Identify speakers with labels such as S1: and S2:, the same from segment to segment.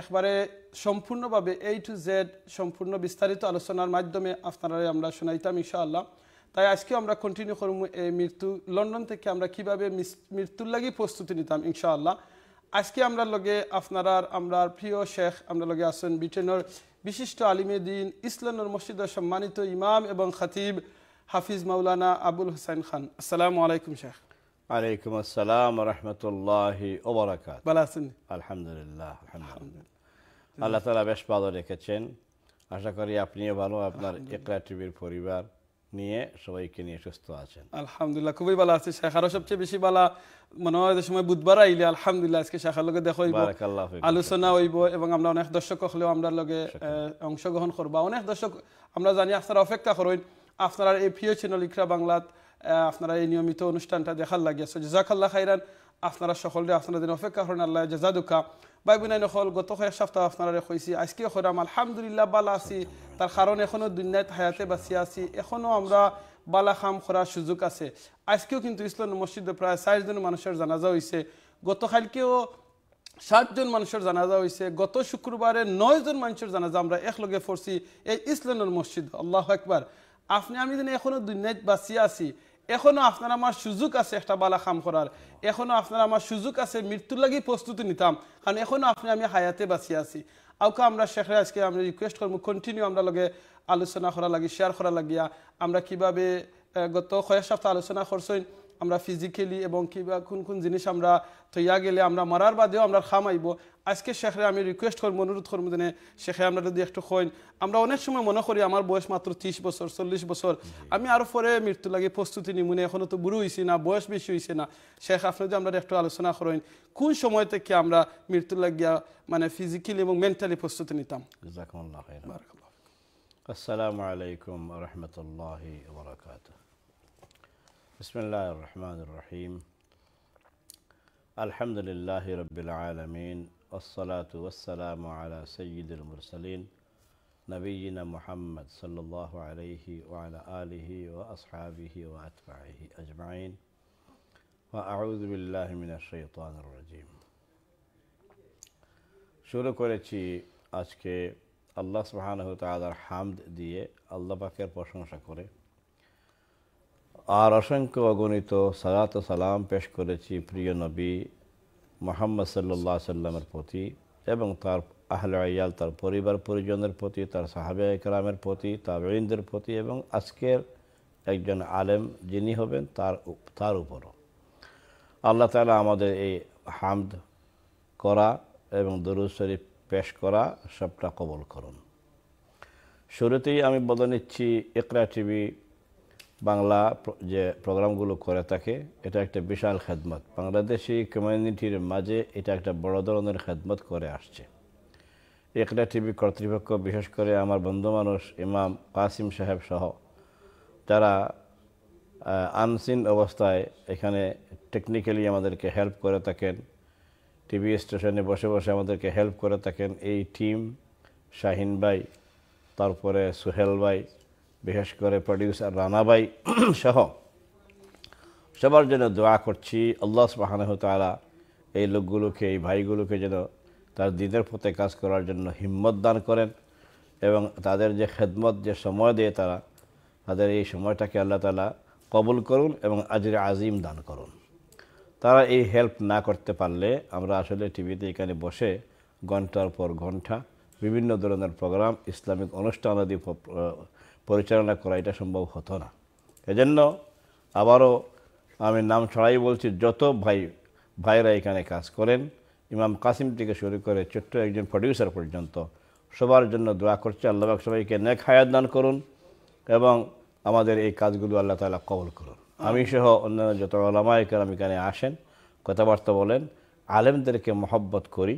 S1: একবারে সম্পূর্ণভাবে এই টু জেড সম্পূর্ণ বিস্তারিত আলোচনার মাধ্যমে আপনারা আমরা শোনাইতাম ইশাআল্লাহ তাই আজকে আমরা কন্টিনিউ করব এই মৃত্যু লন্ডন থেকে আমরা কিভাবে মৃত্যুর লাগি প্রস্তুতি নিতাম ইনশাআল্লাহ আজকে আমরা লগে আপনারার আমরা প্রিয় শেখ আমরা লগে আসেন ব্রিটেনের বিশিষ্ট আলিমে দিন ইসলামর মসজিদের সম্মানিত ইমাম এবং খাতিব হাফিজ মাওলানা আবুল হুসাইন খান আসসালামু আলাইকুম শেখ
S2: আলাইকুম আসসালাম রহমতুল্লাহ আলহামদুলিল্লাহ আল্লাহ তালা বেশ ভালো রেখেছেন আশা করি আপনিও ভালো আপনার একলা টিভির পরিবার নিয়ে সবাইকে নিয়ে সুস্থ আছেন
S1: আলহামদুলিল্লাহ খুবই ভালো আছে শেখ সবচেয়ে বেশি ভালো মনে হয় সময় বুধবার আইলে আলহামদুলিল্লাহ আজকে শেখার লগে দেখো আলোচনা হইব এবং আমরা অনেক দর্শক হলেও আমরা লগে অংশগ্রহণ করবা অনেক দর্শক আমরা জানি আপনারা অপেক্ষা করেন আপনারা এই প্রিয় চ্যানেল ইকরা বাংলাত আপনারা এই নিয়মিত অনুষ্ঠানটা দেখার লাগে সো জাকাল্লা খাইরান আপনারা সকলে আপনাদের অপেক্ষা করেন আল্লাহ জাজাদুকা ভাই বোনাই হল গত কয়েক সপ্তাহ আপনারা কইছি আজকে হরাম আলহামদুলিল্লাহ বালা আছি তার কারণ এখনও দুনিয়ায় হায়াতে বাঁচিয়ে আছি এখনও আমরা বালা খাম করার সুযোগ আছে আজকেও কিন্তু ইসলাম মসজিদ প্রায় চারজন মানুষের জানাজা হয়েছে গতকালকেও সাতজন মানুষের জানাজা হয়েছে গত শুক্রবারে নয়জন মানুষের জানাজা আমরা একলগে ফরছি এই ইসলামের মসজিদ আল্লাহ একবার আপনি আমি যেন এখনও দুনিয়ায় বাঁচিয়ে আছি এখনো আপনার আমার সুযোগ আছে একটা বালা খাম করার এখনো আপনার আমার সুযোগ আছে মৃত্যুর লাগি প্রস্তুতি নিতাম কারণ এখনো আপনি আমি হায়াতে বাঁচিয়ে আছি আউকা আমরা শেখরে আজকে আমি রিকোয়েস্ট করবো কন্টিনিউ আমরা লগে আলোচনা করা লাগি শেয়ার করা লাগিয়া আমরা কিভাবে গত কয়েক সপ্তাহ আলোচনা করছোই আমরা ফিজিক্যালি এবং কিবা কোন কোন জিনিস আমরা থইয়া গেলে আমরা মারার বাদেও আমরা খামাইব আজকে শেখরে আমি রিকোয়েস্ট করবো অনুরোধ করবো যে শেখে আমরা যদি একটু হইন আমরা অনেক সময় মনে করি আমার বয়স মাত্র ত্রিশ বছর চল্লিশ বছর আমি আরও পরে মৃত্যু লাগে প্রস্তুতি নিমুনে এখনও তো বুড়ো হয়েছি না বয়স বেশি হয়েছে না শেখ আপনি যদি আমরা একটু আলোচনা করেন কোন সময় থেকে আমরা মৃত্যু লাগিয়া মানে ফিজিক্যালি এবং মেন্টালি প্রস্তুতি নিতাম
S2: আসসালামু আলাইকুম রহমতুল্লাহ بسم الله الرحمن الرحيم الحمد لله رب العالمين والصلاة والسلام على سيد المرسلين نبينا محمد صلى الله عليه وعلى آله وأصحابه وأتباعه أجمعين وأعوذ بالله من الشيطان الرجيم শুরু করেছি আজকে আল্লাহ সুবহানাহু তাআলার হামদ দিয়ে আল্লাহ পাকের প্রশংসা করে আর অসংখ্য অগণিত সালাত সালাম পেশ করেছি প্রিয় নবী মোহাম্মদ সাল্লা সাল্লামের প্রতি এবং তার আহলে আয়াল তার পরিবার পরিজনের প্রতি তার সাহাবে ইকলামের প্রতি তার রবীন্দ্রের প্রতি এবং আজকের একজন আলেম যিনি হবেন তার তার উপরও আল্লাহ তালা আমাদের এই হামদ করা এবং দরুদ শরীফ পেশ করা সবটা কবল করুন শুরুতেই আমি বলে নিচ্ছি একরা টিভি বাংলা যে প্রোগ্রামগুলো করে থাকে এটা একটা বিশাল খেদমত বাংলাদেশি কমিউনিটির মাঝে এটা একটা বড় ধরনের খেদমত করে আসছে একটা টিভি কর্তৃপক্ষ বিশেষ করে আমার বন্ধু মানুষ ইমাম কাসিম সাহেব সহ তারা আনসিন অবস্থায় এখানে টেকনিক্যালি আমাদেরকে হেল্প করে থাকেন টিভি স্টেশনে বসে বসে আমাদেরকে হেল্প করে থাকেন এই টিম শাহিন ভাই তারপরে সুহেল ভাই বিশেষ করে প্রডিউসার রানাবাই সহ সবার জন্য দোয়া করছি আল্লাহ তারা এই লোকগুলোকে এই ভাইগুলোকে যেন তার দিনের পথে কাজ করার জন্য হিম্মত দান করেন এবং তাদের যে খেদমত যে সময় দেয় তারা তাদের এই সময়টাকে আল্লাহ তালা কবুল করুন এবং আজরে আজিম দান করুন তারা এই হেল্প না করতে পারলে আমরা আসলে টিভিতে এখানে বসে ঘন্টার পর ঘন্টা বিভিন্ন ধরনের প্রোগ্রাম ইসলামিক অনুষ্ঠান আদি পরিচালনা করা এটা সম্ভব হতো না এজন্য আবারও আমি নাম ছড়াই বলছি যত ভাই ভাইরা এখানে কাজ করেন ইমাম কাসিম থেকে শুরু করে ছোট্ট একজন প্রডিউসার পর্যন্ত সবার জন্য দোয়া করছে আল্লাহবাক সবাইকে নেক হায়াত দান করুন এবং আমাদের এই কাজগুলো আল্লাহ তালা কবল করুন আমি সহ অন্যান্য যত আমি এখানে আসেন কথাবার্তা বলেন আলেমদেরকে মহব্বত করি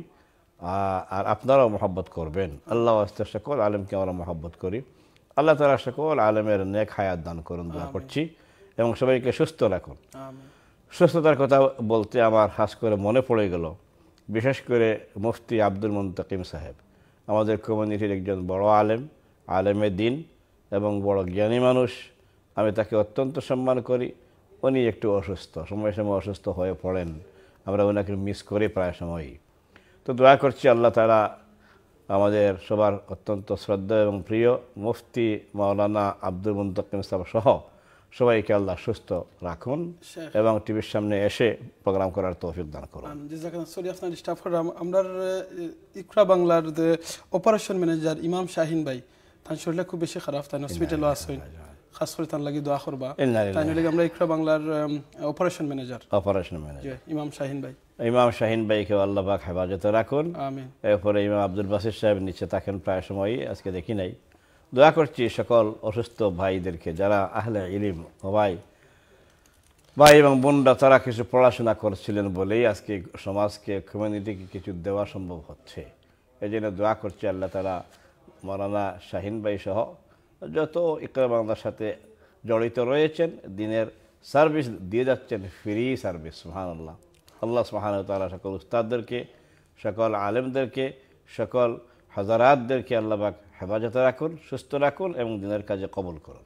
S2: আর আপনারাও মহব্বত করবেন আল্লাহ আস্তে সকল আলেমকে আমরা মহব্বত করি আল্লাহ তালা সকল আলমের নেক হায়াত দান করুন দোয়া করছি এবং সবাইকে সুস্থ রাখুন সুস্থতার কথা বলতে আমার হাস করে মনে পড়ে গেল বিশেষ করে মুফতি আব্দুল তাকিম সাহেব আমাদের কমিউনিটির একজন বড় আলেম আলেমে দিন এবং বড় জ্ঞানী মানুষ আমি তাকে অত্যন্ত সম্মান করি উনি একটু অসুস্থ সময় সময় অসুস্থ হয়ে পড়েন আমরা ওনাকে মিস করি প্রায় সময়ই তো দয়া করছি আল্লাহ তারা আমাদের সবার অত্যন্ত শ্রদ্ধা এবং প্রিয় মুফতি মাওলানা আব্দুল মুন্তকিম সাহেব সহ সবাইকে আল্লাহ সুস্থ রাখুন এবং টিভির সামনে এসে প্রোগ্রাম করার তৌফিক দান
S1: করুন সরি আপনার স্টাফরা আমরা ইকরা বাংলার অপারেশন ম্যানেজার ইমাম শাহিন ভাই তার শরীরটা খুব বেশি খারাপ তাই হসপিটালও আসেন খাস করে তার লাগি দোয়া করবা তাই আমরা ইকরা বাংলার অপারেশন ম্যানেজার অপারেশন ম্যানেজার ইমাম শাহিন ভাই
S2: ইমাম শাহিন আল্লাহ পাক রাখুন এরপরে ইমাম আব্দুল বাসির সাহেব নিচে থাকেন প্রায় আজকে দেখি নাই দোয়া করছি সকল অসুস্থ ভাইদেরকে যারা আহলে ইলিম ভাই ভাই এবং বোনরা তারা কিছু পড়াশোনা করছিলেন বলেই আজকে সমাজকে কমিউনিটিকে কিছু দেওয়া সম্ভব হচ্ছে এই জন্য দোয়া করছি আল্লাহ তারা মৌলানা শাহিন ভাই সহ যত ইকরা বাংলার সাথে জড়িত রয়েছেন দিনের সার্ভিস দিয়ে যাচ্ছেন ফ্রি সার্ভিস সুহান আল্লাহ আল্লাহ সুহান তালা সকল উস্তাদদেরকে সকল আলেমদেরকে সকল হাজারাতদেরকে আল্লাহবাক হেফাজতে রাখুন সুস্থ রাখুন এবং দিনের কাজে কবল করুন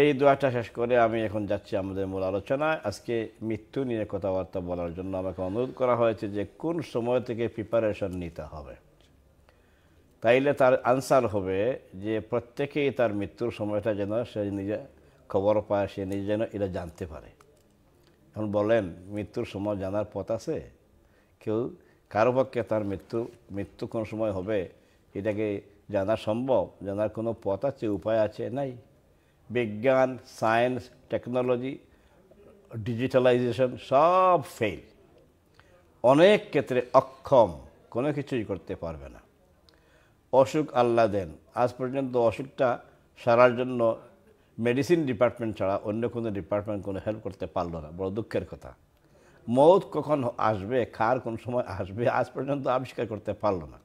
S2: এই দোয়াটা শেষ করে আমি এখন যাচ্ছি আমাদের মূল আলোচনায় আজকে মৃত্যু নিয়ে কথাবার্তা বলার জন্য আমাকে অনুরোধ করা হয়েছে যে কোন সময় থেকে প্রিপারেশন নিতে হবে তাইলে তার আনসার হবে যে প্রত্যেকেই তার মৃত্যুর সময়টা যেন সে নিজে খবর পায় সে নিজে যেন এটা জানতে পারে এখন বলেন মৃত্যুর সময় জানার পথ আছে কেউ কারো পক্ষে তার মৃত্যু মৃত্যু কোন সময় হবে এটাকে জানা সম্ভব জানার কোনো পথ আছে উপায় আছে নাই বিজ্ঞান সায়েন্স টেকনোলজি ডিজিটালাইজেশন সব ফেল অনেক ক্ষেত্রে অক্ষম কোনো কিছুই করতে পারবে না অসুখ আল্লাহ দেন আজ পর্যন্ত অসুখটা সারার জন্য মেডিসিন ডিপার্টমেন্ট ছাড়া অন্য কোনো ডিপার্টমেন্ট কোনো হেল্প করতে পারলো না বড় দুঃখের কথা মৌত কখন আসবে কার কোন সময় আসবে আজ পর্যন্ত আবিষ্কার করতে পারলো না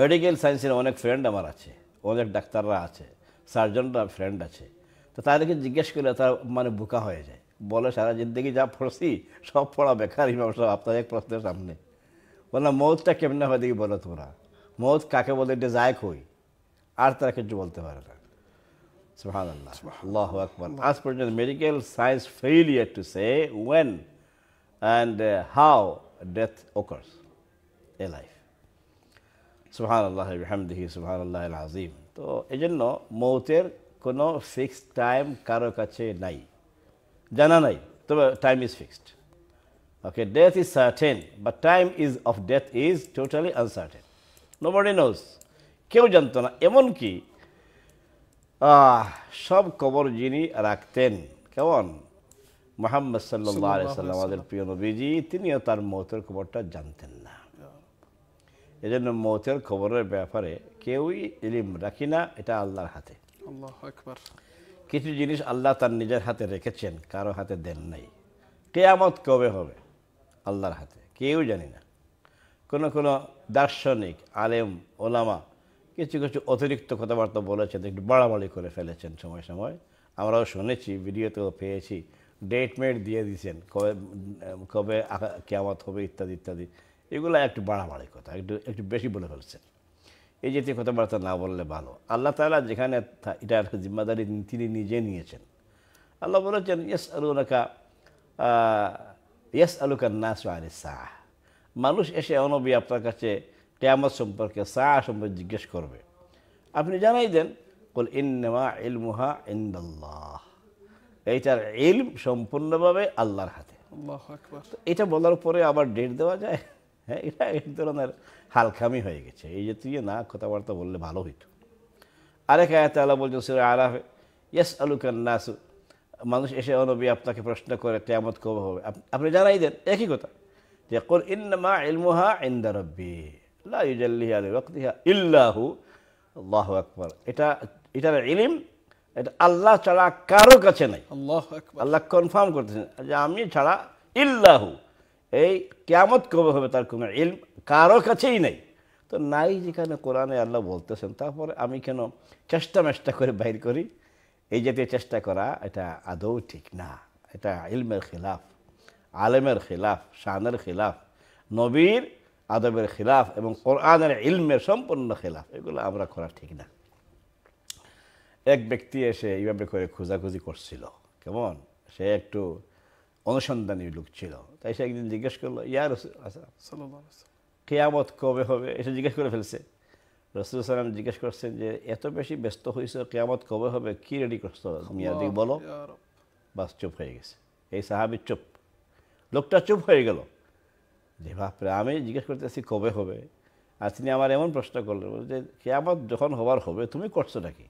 S2: মেডিকেল সায়েন্সের অনেক ফ্রেন্ড আমার আছে অনেক ডাক্তাররা আছে সার্জনরা ফ্রেন্ড আছে তো তাদেরকে জিজ্ঞেস করলে তারা মানে বোকা হয়ে যায় বলে সারা জিন্দগি যা পড়ছি সব পড়া বেকার ইমাম সব আপনার এক প্রশ্নের সামনে বললাম মৌতটা কেমনে হয় দেখি বলো তোমরা মদ কাকে বলে এটা যায় কই আর তারা কিছু বলতে পারে না সুহান আল্লাহ আল্লাহ আকবর আজ পর্যন্ত medical science failure to say when and how death occurs a life সুহান আল্লাহ হামদিহি সুহান আল্লাহ আজিম তো এই জন্য মৌতের কোনো ফিক্সড টাইম কারো কাছে নাই জানা নাই তবে time is fixed okay death is certain but time is of death is totally uncertain nobody knows কেউ জানতো না এমনকি সব কবর যিনি রাখতেন কেমন মোহাম্মদ সাল্লাহ সাল্লাম আমাদের প্রিয় নবীজি তিনিও তার মৌতের খবরটা জানতেন না এজন্য মৌতের খবরের ব্যাপারে কেউই ইলিম রাখি না এটা আল্লাহর হাতে কিছু জিনিস আল্লাহ তার নিজের হাতে রেখেছেন কারো হাতে দেন নাই কেয়ামত কবে হবে আল্লাহর হাতে কেউ জানি না কোনো কোনো দার্শনিক আলেম ওলামা কিছু কিছু অতিরিক্ত কথাবার্তা বলেছেন একটু বাড়াবাড়ি করে ফেলেছেন সময় সময় আমরাও শুনেছি ভিডিওতেও পেয়েছি ডেট মেট দিয়ে দিয়েছেন কবে কবে কেয়ামত হবে ইত্যাদি ইত্যাদি এগুলো একটু বাড়াবাড়ি কথা একটু একটু বেশি বলে ফেলছেন এই জাতীয় কথাবার্তা না বললে ভালো আল্লাহ তালা যেখানে এটা একটা জিম্মাদারি তিনি নিজে নিয়েছেন আল্লাহ বলেছেন ইয়েস আলুনাকা ইয়েস আলুকা নাস আলিস সাহ মানুষ এসে অনবী আপনার কাছে কেয়ামত সম্পর্কে সা সম্পর্কে জিজ্ঞেস করবে আপনি জানাই দেন কল ইন্নেমা ইলমুহা ইন্দাল্লাহ এইটার এল সম্পূর্ণভাবে আল্লাহর হাতে এটা বলার পরে আবার ডেট দেওয়া যায় হ্যাঁ এটা এক ধরনের হালখামি হয়ে গেছে এই যে তুই না কথাবার্তা বললে ভালো হইতো আরেক আয়াতে আল্লাহ বলছেন সুরে আরাফে ইয়াস আলু নাসু মানুষ এসে অনবী আপনাকে প্রশ্ন করে কেয়ামত কবে হবে আপনি জানাই দেন একই কথা যে কোর ইন্নামা ইলমুহা ইন্দা রব্বি লাউজাল্লিহ আলী রক্তিহা ইল্লাহু আল্লাহ আকবর এটা এটার ইলিম এটা আল্লাহ ছাড়া কারো কাছে নাই আল্লাহ কনফার্ম করতেছেন যে আমি ছাড়া ইল্লাহু এই কেয়ামত কবে হবে তার কোনো ইলম কারো কাছেই নাই তো নাই যেখানে কোরআনে আল্লাহ বলতেছেন তারপরে আমি কেন চেষ্টা মেষ্টা করে বাইর করি এই জাতীয় চেষ্টা করা এটা আদৌ ঠিক না এটা ইলমের খিলাফ আলেমের খিলাফ শাহানের খিলাফ নবীর আদবের খিলাফ এবং কোরআনের ইলমের সম্পূর্ণ খিলাফ এগুলো আমরা করা ঠিক না এক ব্যক্তি এসে এইভাবে করে খোঁজাখুঁজি করছিল কেমন সে একটু অনুসন্ধানী লোক ছিল তাই সে একদিন জিজ্ঞেস করলো ইয়ার কেয়ামত কবে হবে এসে জিজ্ঞেস করে ফেলছে রসুল সালাম জিজ্ঞেস করছেন যে এত বেশি ব্যস্ত হয়েছে কেয়ামত কবে হবে কি রেডি করছো মিয়াদি বলো বাস চুপ হয়ে গেছে এই সাহাবি চুপ লোকটা চুপ হয়ে গেল যে বাপরে আমি জিজ্ঞেস করতেছি কবে হবে আর তিনি আমার এমন প্রশ্ন করলেন যে কেয়ামত যখন হওয়ার হবে তুমি করছো নাকি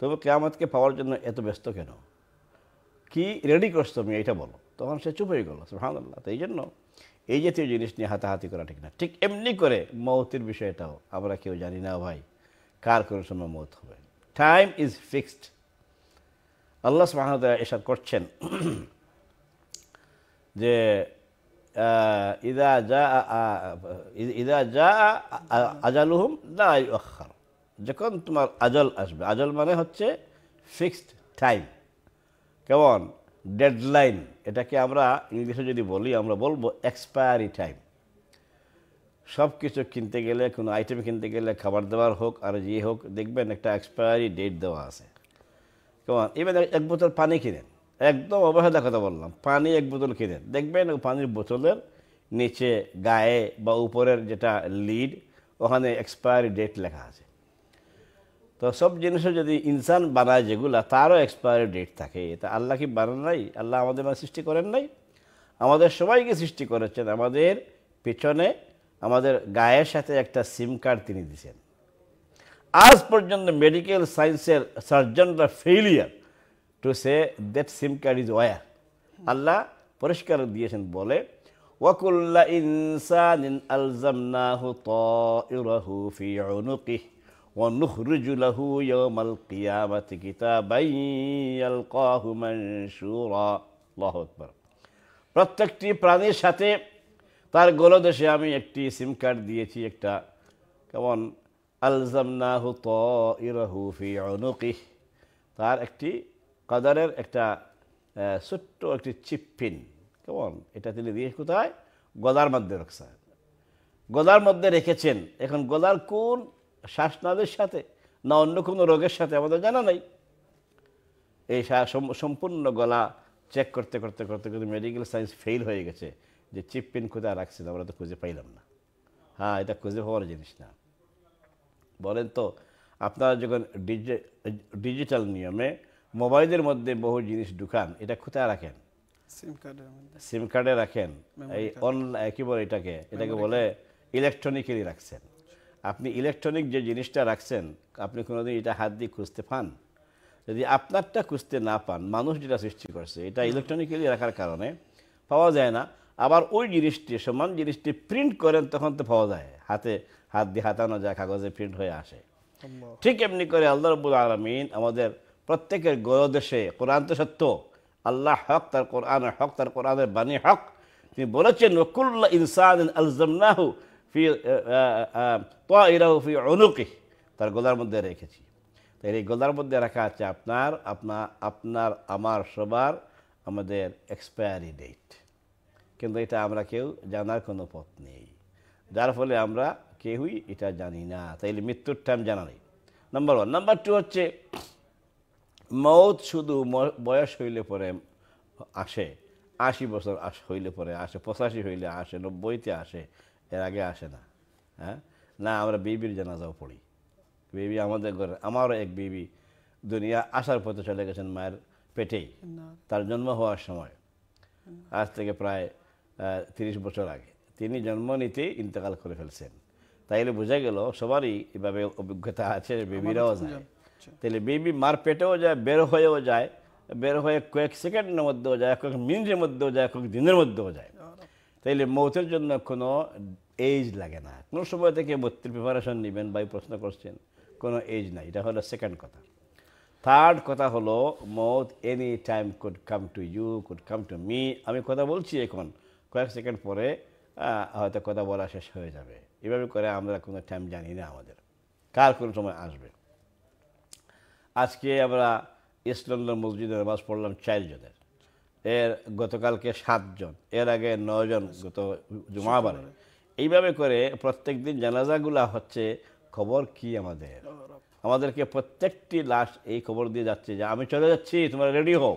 S2: তবে কেয়ামতকে পাওয়ার জন্য এত ব্যস্ত কেন কি রেডি করছো তুমি এইটা বলো তখন সে চুপ হয়ে গেল ভালো তো এই জন্য এই জাতীয় জিনিস নিয়ে হাতাহাতি করা ঠিক না ঠিক এমনি করে মৌতের বিষয়টাও আমরা কেউ জানি না ভাই কার কোন সময় মৌত হবে টাইম ইজ ফিক্সড আল্লাহ সুহামতাল্লাহ এসব করছেন যে ইদা যা ইদা যা আজালুহুম হুম অক্ষার যখন তোমার আজল আসবে আজল মানে হচ্ছে ফিক্সড টাইম কেমন ডেডলাইন এটাকে আমরা ইংলিশে যদি বলি আমরা বলবো এক্সপায়ারি টাইম সব কিছু কিনতে গেলে কোনো আইটেম কিনতে গেলে খাবার দাবার হোক আর যে হোক দেখবেন একটা এক্সপায়ারি ডেট দেওয়া আছে কেমন এবার এক বোতল পানি কিনেন একদম অবহেলা কথা বললাম পানি এক বোতল কিনে দেখবেন পানির বোতলের নিচে গায়ে বা উপরের যেটা লিড ওখানে এক্সপায়ারি ডেট লেখা আছে তো সব জিনিসের যদি ইনসান বানায় যেগুলো তারও এক্সপায়ারি ডেট থাকে এটা আল্লাহ কি বানান নাই আল্লাহ আমাদের মানে সৃষ্টি করেন নাই আমাদের সবাইকে সৃষ্টি করেছেন আমাদের পিছনে আমাদের গায়ের সাথে একটা সিম কার্ড তিনি দিয়েছেন আজ পর্যন্ত মেডিকেল সায়েন্সের সার্জনরা failure to say that sim card is war আল্লাহ পরিষ্কার দিয়েছেন বলে ওয়াকুল্লা ইনসানিন আলজামনাহু তাইরাহু ফি উনুকিহি ونخرج له يوم القيامة كتابا يلقاه منشورا الله أكبر প্রত্যেকটি প্রাণীর সাথে তার গোলদেশে আমি একটি সিম কার্ড দিয়েছি একটা কেমন আলজামনাহু তাইরাহু ফি উনুকিহি তার একটি কাদারের একটা ছোট্ট একটি চিপপিন কেমন এটা তিনি দিয়ে কোথায় গদার মধ্যে রাখছে গদার মধ্যে রেখেছেন এখন গদার কোন শ্বাসনাদের সাথে না অন্য কোনো রোগের সাথে আমাদের জানা নাই এই সম্পূর্ণ গলা চেক করতে করতে করতে করতে মেডিকেল সায়েন্স ফেল হয়ে গেছে যে চিপ পিন কোথায় রাখছেন আমরা তো খুঁজে পাইলাম না হ্যাঁ এটা খুঁজে পাওয়ার জিনিস না বলেন তো আপনারা যখন ডিজিটাল নিয়মে মোবাইলের মধ্যে বহু জিনিস ঢুকান এটা কোথায় রাখেন সিম কার্ডে রাখেন এই অনলাইন কি বলে এটাকে এটাকে বলে ইলেকট্রনিক্যালি রাখছেন আপনি ইলেকট্রনিক যে জিনিসটা রাখছেন আপনি কোনোদিন এটা হাত দিয়ে খুঁজতে পান যদি আপনারটা খুঁজতে না পান মানুষ যেটা সৃষ্টি করছে এটা ইলেকট্রনিক্যালি রাখার কারণে পাওয়া যায় না আবার ওই জিনিসটি সমান জিনিসটি প্রিন্ট করেন তখন তো পাওয়া যায় হাতে হাত দিয়ে হাতানো যায় কাগজে প্রিন্ট হয়ে আসে ঠিক এমনি করে আল্লাহ রবুল আলমিন আমাদের প্রত্যেকের দেশে কোরআন তো সত্য আল্লাহ হক তার কোরআন হক তার কোরআনের বাণী হক তিনি বলেছেন ওকুল্লা ইনসান আলজমনাহু ফি তাহু ফি অনুকি তার গলার মধ্যে রেখেছি তাই এই গোলার মধ্যে রাখা আছে আপনার আপনার আপনার আমার সবার আমাদের এক্সপায়ারি ডেট কিন্তু এটা আমরা কেউ জানার কোনো পথ নেই যার ফলে আমরা কেউই এটা জানি না তাইলে মৃত্যুর টাইম জানা নেই নাম্বার ওয়ান নাম্বার টু হচ্ছে মত শুধু বয়স হইলে পরে আসে আশি বছর আস হইলে পরে আসে পঁচাশি হইলে আসে নব্বইতে আসে এর আগে আসে না হ্যাঁ না আমরা বিবির জানাজাও পড়ি বিবি আমাদের ঘরে আমারও এক বিবি দুনিয়া আসার পথে চলে গেছেন মায়ের পেটেই তার জন্ম হওয়ার সময় আজ থেকে প্রায় তিরিশ বছর আগে তিনি জন্ম নিতেই ইন্তেকাল করে ফেলছেন তাইলে বোঝা গেল সবারই এভাবে অভিজ্ঞতা আছে বিবিরাও যায় আচ্ছা। তাহলে বেবি মার পেটেও যায় বের হয়েও যায় বের হয়ে কয়েক সেকেন্ডের মধ্যেও যায় কয়েক মিনিটের মধ্যেও যায় কয়েক দিনের মধ্যেও যায় তাইলে মৌতের জন্য কোনো এজ লাগে না কোনো সময় থেকে মৃত্যুর প্রিপারেশন নেবেন বা প্রশ্ন করছেন কোনো এজ নাই এটা হলো সেকেন্ড কথা থার্ড কথা হলো মৌত any time could come to you could come to me আমি কথা বলছি এখন কয়েক সেকেন্ড পরে হয়তো কথা বলা শেষ হয়ে যাবে এভাবে করে আমরা কোনো টাইম জানি না আমাদের কার কোনো সময় আসবে আজকে আমরা ইস্ট মসজিদে নামাজ পড়লাম চারজনের এর গতকালকে সাতজন এর আগে নয়জন গত জুমাবারে এইভাবে করে প্রত্যেক দিন জানাজাগুলা হচ্ছে খবর কি আমাদের আমাদেরকে প্রত্যেকটি লাশ এই খবর দিয়ে যাচ্ছে যে আমি চলে যাচ্ছি তোমরা রেডি হও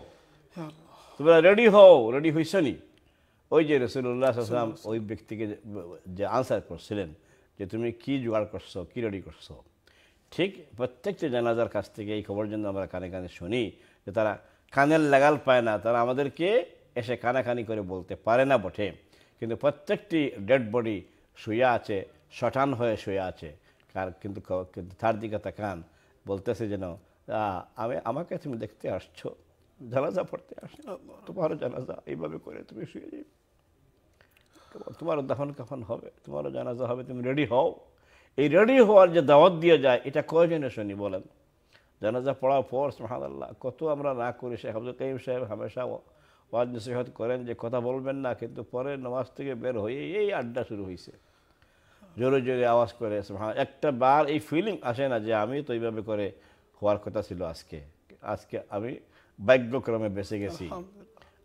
S2: তোমরা রেডি হও রেডি হইসনি ওই যে রসুল্লাহাম ওই ব্যক্তিকে যে আনসার করছিলেন যে তুমি কি জোগাড় করছো কি রেডি করছো ঠিক প্রত্যেকটি জানাজার কাছ থেকে এই খবর জন্য আমরা কানে কানে শুনি যে তারা কানের লাগাল পায় না তারা আমাদেরকে এসে কানাকানি করে বলতে পারে না বটে কিন্তু প্রত্যেকটি ডেড বডি শুয়ে আছে শটান হয়ে শুয়ে আছে কার কিন্তু কিন্তু তার দিকে কান বলতেছে যেন আমি আমাকে তুমি দেখতে আসছো জানাজা পড়তে আসছো তোমারও জানাজা এইভাবে করে তুমি শুয়ে যাবে তোমারও দাফন কখন হবে তোমারও জানাজা হবে তুমি রেডি হও এই রেডি হওয়ার যে দাওয়াত দিয়ে যায় এটা কয়জনে শুনি বলেন জানাজা পড়ার পর সোহান আল্লাহ কত আমরা না করি শেখ আব্দুল কাইম সাহেব হামেশা ওয়াজ নসিহত করেন যে কথা বলবেন না কিন্তু পরে নামাজ থেকে বের হয়ে এই আড্ডা শুরু হয়েছে জোরে জোরে আওয়াজ করে একটা বার এই ফিলিং আসে না যে আমি তো এইভাবে করে হওয়ার কথা ছিল আজকে আজকে আমি ভাগ্যক্রমে বেঁচে গেছি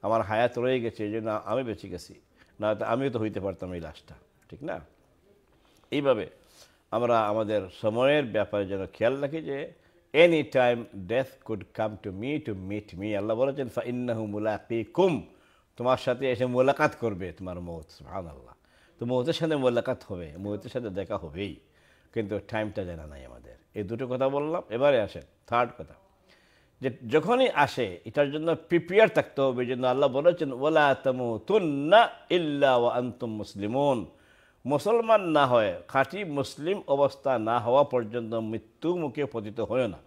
S2: আমার হায়াত রয়ে গেছে এই জন্য আমি বেঁচে গেছি না আমি তো হইতে পারতাম এই লাশটা ঠিক না এইভাবে আমরা আমাদের সময়ের ব্যাপারে যেন খেয়াল রাখি যে any time death could come to me to meet me আল্লাহ বলেছেন ফাইন্নাহু মুলাকি কুম তোমার সাথে এসে মোলাকাত করবে তোমার মত হান আল্লাহ তো মৌতের সাথে মোলাকাত হবে মৌতের সাথে দেখা হবেই কিন্তু টাইমটা জানা নাই আমাদের এই দুটো কথা বললাম এবারে আসেন থার্ড কথা যে যখনই আসে এটার জন্য প্রিপেয়ার থাকতে হবে যেন আল্লাহ বলেছেন ওলা তমু তুন্না ইল্লা আন্তুম মুসলিমুন মুসলমান না হয়ে খাঁটি মুসলিম অবস্থা না হওয়া পর্যন্ত মৃত্যু মুখে পতিত হয় না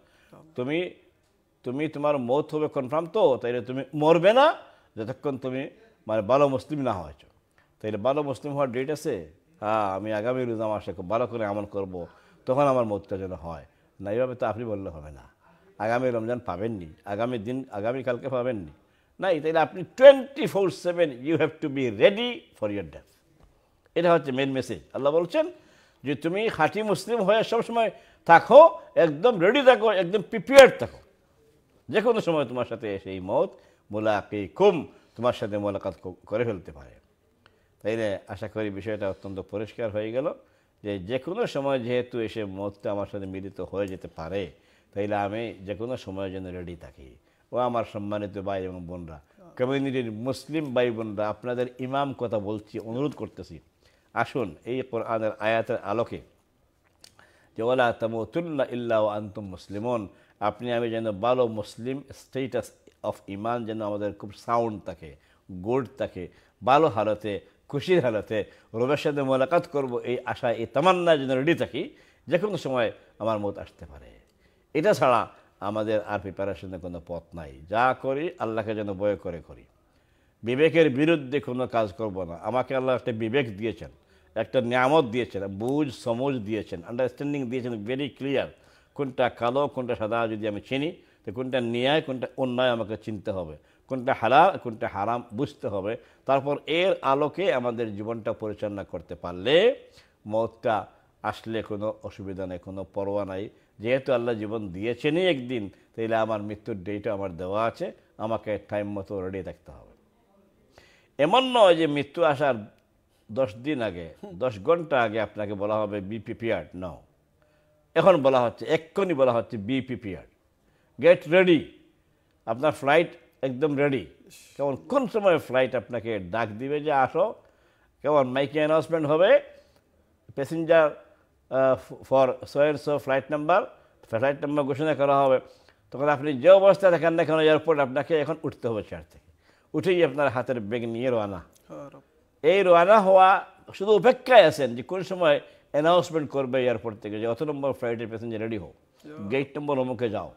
S2: তুমি তুমি তোমার মত হবে কনফার্ম তো তাইলে তুমি মরবে না যতক্ষণ তুমি মানে ভালো মুসলিম না হয়েছ তাইলে ভালো মুসলিম হওয়ার ডেট আছে হ্যাঁ আমি আগামী রোজা মাসে খুব ভালো করে আমল করব তখন আমার মতটা যেন হয় না এইভাবে তো আপনি বললে হবে না আগামী রমজান পাবেননি আগামী দিন আগামীকালকে পাবেননি নাই তাইলে আপনি twenty four seven you have to be ready for your death এটা হচ্ছে মেন মেসেজ আল্লাহ বলছেন যে তুমি খাঁটি মুসলিম হয়ে সবসময় থাকো একদম রেডি থাকো একদম প্রিপেয়ার থাকো যে কোনো সময় তোমার সাথে সেই মত মোলাকে কুম তোমার সাথে মোলাকাত করে ফেলতে পারে তাইলে আশা করি বিষয়টা অত্যন্ত পরিষ্কার হয়ে গেল যে যে কোনো সময় যেহেতু এসে মতটা আমার সাথে মিলিত হয়ে যেতে পারে তাইলে আমি যে কোনো সময়ের জন্য রেডি থাকি ও আমার সম্মানিত ভাই এবং বোনরা কমিউনিটির মুসলিম ভাই বোনরা আপনাদের ইমাম কথা বলছি অনুরোধ করতেছি আসুন এই কোরআনের আয়াতের আলোকে যে ওলা তামতুল্লা ইল্লা ও আন্তম মুসলিমন আপনি আমি যেন ভালো মুসলিম স্টেটাস অফ ইমান যেন আমাদের খুব সাউন্ড থাকে গোল্ড থাকে ভালো হালতে খুশির হালতে রবের সাথে মোলাকাত করবো এই আশা এই তামান্না যেন রেডি থাকি যে কোনো সময় আমার মত আসতে পারে এটা ছাড়া আমাদের আর প্রিপারেশনের কোনো পথ নাই যা করি আল্লাহকে যেন বয় করে করি বিবেকের বিরুদ্ধে কোনো কাজ করব না আমাকে আল্লাহ একটা বিবেক দিয়েছেন একটা নিয়ামত দিয়েছেন বুঝ সমুজ দিয়েছেন আন্ডারস্ট্যান্ডিং দিয়েছেন ভেরি ক্লিয়ার কোনটা কালো কোনটা সাদা যদি আমি চিনি তো কোনটা ন্যায় কোনটা অন্যায় আমাকে চিনতে হবে কোনটা হালাল কোনটা হারাম বুঝতে হবে তারপর এর আলোকে আমাদের জীবনটা পরিচালনা করতে পারলে মতটা আসলে কোনো অসুবিধা নেই কোনো পরোয়া নাই যেহেতু আল্লাহ জীবন দিয়েছেনই একদিন তাইলে আমার মৃত্যুর ডেটও আমার দেওয়া আছে আমাকে টাইম মতো রেডি থাকতে হবে এমন নয় যে মৃত্যু আসার দশ দিন আগে দশ ঘন্টা আগে আপনাকে বলা হবে বিপিপিআর নাও এখন বলা হচ্ছে এক্ষুনি বলা হচ্ছে বিপিপিআর গেট রেডি আপনার ফ্লাইট একদম রেডি কেমন কোন সময় ফ্লাইট আপনাকে ডাক দিবে যে আসো কেমন মাইকে অ্যানাউন্সমেন্ট হবে passenger for so and so flight number flight number ঘোষণা করা হবে তখন আপনি যে অবস্থায় দেখেন না কেন এয়ারপোর্ট আপনাকে এখন উঠতে হবে চার থেকে উঠেই আপনার হাতের ব্যাগ নিয়ে রওনা হ্যাঁ, এই রোয়ানা হওয়া শুধু অপেক্ষায় আছেন যে কোন সময় অ্যানাউন্সমেন্ট করবে এয়ারপোর্ট থেকে যে অত নম্বর ফ্লাইটের প্যাসেঞ্জার রেডি হোক গেট নম্বর অমুকে যাও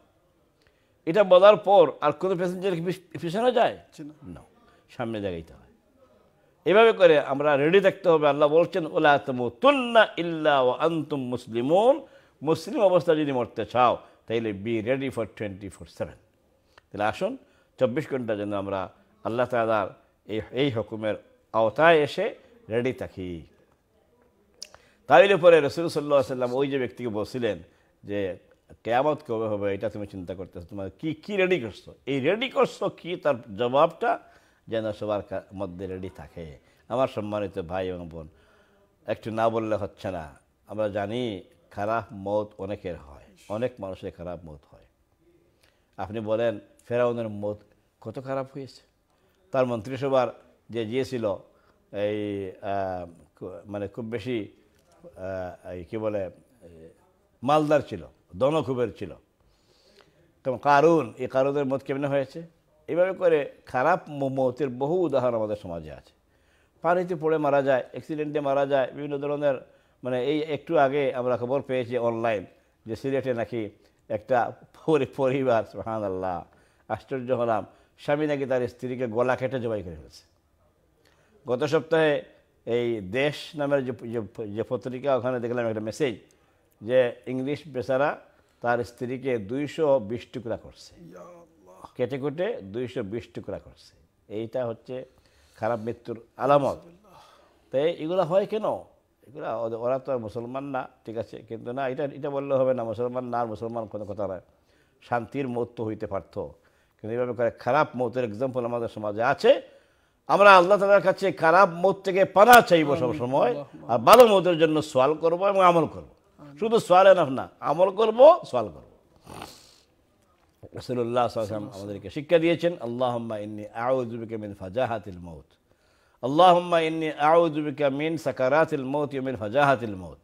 S2: এটা বলার পর আর কোনো প্যাসেঞ্জার পিছনে যায় না সামনে জায়গাইতে হয় এভাবে করে আমরা রেডি থাকতে হবে আল্লাহ বলছেন ওলা তুন্না ইল্লা ও আন্তুম মুসলিমুন মুসলিম অবস্থা যদি মরতে চাও তাইলে be ready for twenty four seven তাহলে আসুন চব্বিশ ঘন্টা যেন আমরা আল্লাহ তালার এই এই হুকুমের আওতায় এসে রেডি থাকি তাইলে পরে রসুল সাল্লাহ সাল্লাম ওই যে ব্যক্তিকে বলছিলেন যে কেয়ামত কবে হবে এটা তুমি চিন্তা করতেছো তোমার কি কি রেডি করছো এই রেডি করছো কি তার জবাবটা যেন সবার মধ্যে রেডি থাকে আমার সম্মানিত ভাই এবং বোন একটু না বললে হচ্ছে না আমরা জানি খারাপ মত অনেকের হয় অনেক মানুষের খারাপ মত হয় আপনি বলেন ফেরাউনের মত কত খারাপ হয়েছে তার মন্ত্রিসভার যে গিয়েছিল এই মানে খুব বেশি এই কী বলে মালদার ছিল দনখুবের ছিল কারণ কারুন এই কারুনের মত কেমনে হয়েছে এইভাবে করে খারাপ মতের বহু উদাহরণ আমাদের সমাজে আছে পানিতে পড়ে মারা যায় অ্যাক্সিডেন্টে মারা যায় বিভিন্ন ধরনের মানে এই একটু আগে আমরা খবর পেয়েছি অনলাইন যে সিলেটে নাকি একটা পরিবার সোহান আল্লাহ আশ্চর্য হলাম স্বামী নাকি তার স্ত্রীকে গলা কেটে জবাই করে ফেলেছে গত সপ্তাহে এই দেশ নামের যে পত্রিকা ওখানে দেখলাম একটা মেসেজ যে ইংলিশ বেচারা তার স্ত্রীকে দুইশো বিশ টুকরা করছে কেটে কুটে দুইশো বিশ টুকরা করছে এইটা হচ্ছে খারাপ মৃত্যুর আলামত তাই এগুলো হয় কেন এগুলো ওরা তো মুসলমান না ঠিক আছে কিন্তু না এটা এটা বললে হবে না মুসলমান না আর মুসলমান কোনো কথা নয় শান্তির মত হইতে পারত কিন্তু এইভাবে করে খারাপ মতের এক্সাম্পল আমাদের সমাজে আছে আমরা আল্লাহ তালার কাছে খারাপ মত থেকে পানা চাইব সবসময় আর ভালো মতের জন্য সোয়াল করব এবং আমল করব শুধু সোয়াল এনাফ না আমল করব সোয়াল করব রসুল্লাহ আমাদেরকে শিক্ষা দিয়েছেন আল্লাহম্মা ইন্নি আউজুবিকে মিন ফাজাহাতিল মৌত আল্লাহম্মা ইন্নি আউজুবিকা মিন সাকারাতিল মৌত মিন ফাজাহাতিল মৌত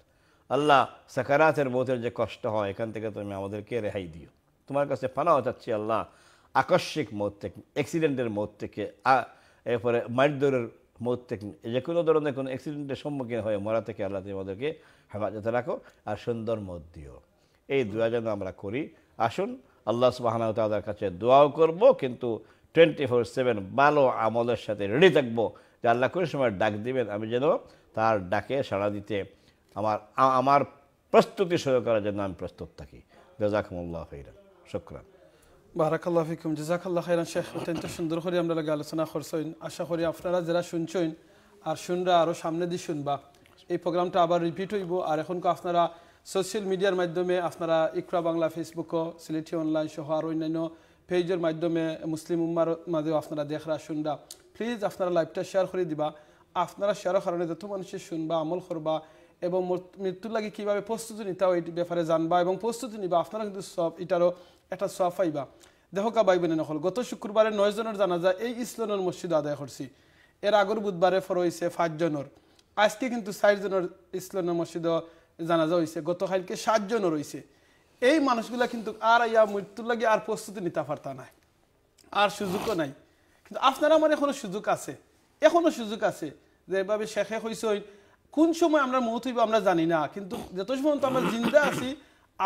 S2: আল্লাহ সাকারাতের মৌতের যে কষ্ট হয় এখান থেকে তুমি আমাদেরকে রেহাই দিও তোমার কাছে ফানাও চাচ্ছি আল্লাহ আকস্মিক মত থেকে অ্যাক্সিডেন্টের মত থেকে এরপরে দৌড়ের মৌত থেকে যে কোনো ধরনের কোনো অ্যাক্সিডেন্টের সম্মুখীন হয়ে মরা থেকে আল্লাহ তুমি আমাদেরকে হেফাজতে রাখো আর সুন্দর মত দিও এই দোয়া যেন আমরা করি আসুন আল্লাহ সুবাহানা তাদের কাছে দোয়াও করব কিন্তু টোয়েন্টি ফোর সেভেন ভালো আমলের সাথে রেডি থাকবো যে আল্লাহ করে সময় ডাক দিবেন আমি যেন তার ডাকে সাড়া দিতে আমার আমার প্রস্তুতি সহকারে করার জন্য আমি প্রস্তুত থাকি জাজাকুমুল্লাহ হইরা শুক্রান
S1: বারাকাল্লাহ ফিকুম জিজাকাল্লাহ খাইরান শেখ অত্যন্ত সুন্দর করে আমরা লাগে আলোচনা করছেন আশা করি আপনারা যারা শুনছেন আর শুনরা আরও সামনে দিয়ে শুনবা এই প্রোগ্রামটা আবার রিপিট হইব আর এখনকে আপনারা সোশ্যাল মিডিয়ার মাধ্যমে আপনারা ইকরা বাংলা ফেসবুকও সিলেটি অনলাইন সহ আর অন্যান্য পেজের মাধ্যমে মুসলিম উম্মার মাঝেও আপনারা দেখরা শুনরা প্লিজ আপনারা লাইভটা শেয়ার করে দিবা আপনারা শেয়ারের কারণে যত মানুষের শুনবা আমল করবা এবং মৃত্যুর লাগে কীভাবে প্রস্তুতি নিতে হয় এই ব্যাপারে জানবা এবং প্রস্তুতি নিবা আপনারা কিন্তু সব এটারও এটা সোয়া পাইবা দেহকা বাই বেনে নকল গত শুক্রবারে নয় জনের জানাজা এই ইসলামের মসজিদ আদায় করছি এর আগর বুধবারে ফর হয়েছে পাঁচজনের আজকে কিন্তু জনের ইসলামের মসজিদ জানাজা হয়েছে গতকালকে সাতজনের হয়েছে এই মানুষগুলা কিন্তু আর ইয়া মৃত্যুর লাগে আর প্রস্তুতি নিতে পারতা নাই আর সুযোগও নাই কিন্তু আপনারা আমার এখনো সুযোগ আছে এখনো সুযোগ আছে যে এভাবে শেখে হয়েছে কোন সময় আমরা মৌত হইব আমরা জানি না কিন্তু যত সময় আমরা জিন্দা আছি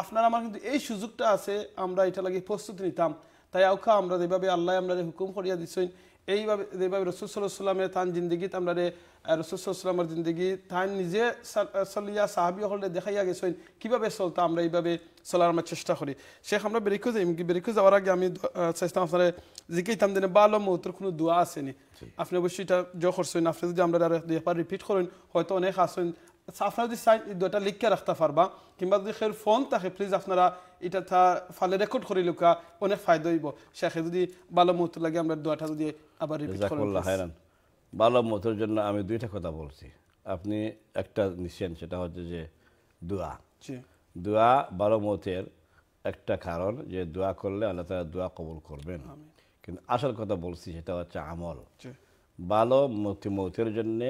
S1: আপনার আমার কিন্তু এই সুযোগটা আছে আমরা এটা লাগিয়ে প্রস্তুতি নিতাম তাই আউখা আমরা যেভাবে আল্লাহ আমরা হুকুম করিয়া দিচ্ছেন এইভাবে যেভাবে রসুলসাল্লামের তান জিন্দগিত আমরা রসুলসাল্লামের জিন্দগি তান নিজে চলিয়া সাহাবি হলে দেখাইয়া গেছেন কীভাবে চলতাম আমরা এইভাবে চলার আমার চেষ্টা করি শেখ আমরা বেরিকো যাই বেরিকো যাওয়ার আগে আমি চেষ্টা আপনার জিকেইতাম দিনে বালো মহতর কোনো দোয়া আসেনি আপনি অবশ্যই এটা জ করছেন আপনি যদি আমরা রিপিট করেন হয়তো অনেক আসেন আচ্ছা, আপনারা যদি সাইন দুটা লিখকে রাখতে পারবা কিংবা যদি সের ফোন থাকে প্লিজ আপনারা এটা তা ফালে রেকর্ড করে লুকা অনেক ফায়দা হইব শেখে যদি ভালো মত লাগে আমরা দুয়াটা যদি আবার রিপিট হায়রান
S2: ভালো মতের জন্য আমি দুইটা কথা বলছি আপনি একটা নিছেন সেটা হচ্ছে যে দোয়া দোয়া ভালো মতের একটা কারণ যে দোয়া করলে আল্লাহ তারা দোয়া কবল করবেন কিন্তু আসল কথা বলছি সেটা হচ্ছে আমল ভালো মতের জন্যে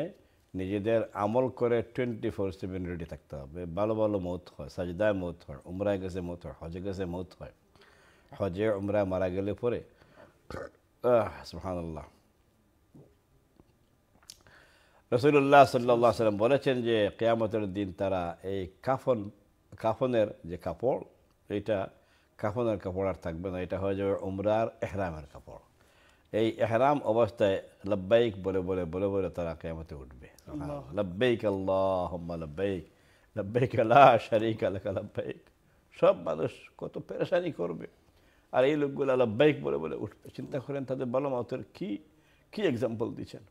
S2: নিজেদের আমল করে টোয়েন্টি ফোর সেভেন রেডি থাকতে হবে ভালো ভালো মত হয় সাজদায় মত হয় উমরায় গেছে মত হয় হজে গেছে মত হয় হজে উমরায় মারা গেলে পরে সুহানুল্লাহ রসুল্লাহ সাল্লাহ সাল্লাম বলেছেন যে কেয়ামতের দিন তারা এই কাফন কাফনের যে কাপড় এটা কাফনের কাপড় আর থাকবে না এটা হয়ে যাবে উমরার এহরামের কাপড় এই এহরাম অবস্থায় লব্বাইক বলে বলে বলে বলে তারা কেয়ামতে উঠবে হ্যাঁ, সব মানুষ কত পেরেশানি করবে আর এই লোকগুলো লব্বেক বলে বলে উঠবে চিন্তা করেন তাদের বলো মাউতের কী কী এক্সাম্পল দিচ্ছেন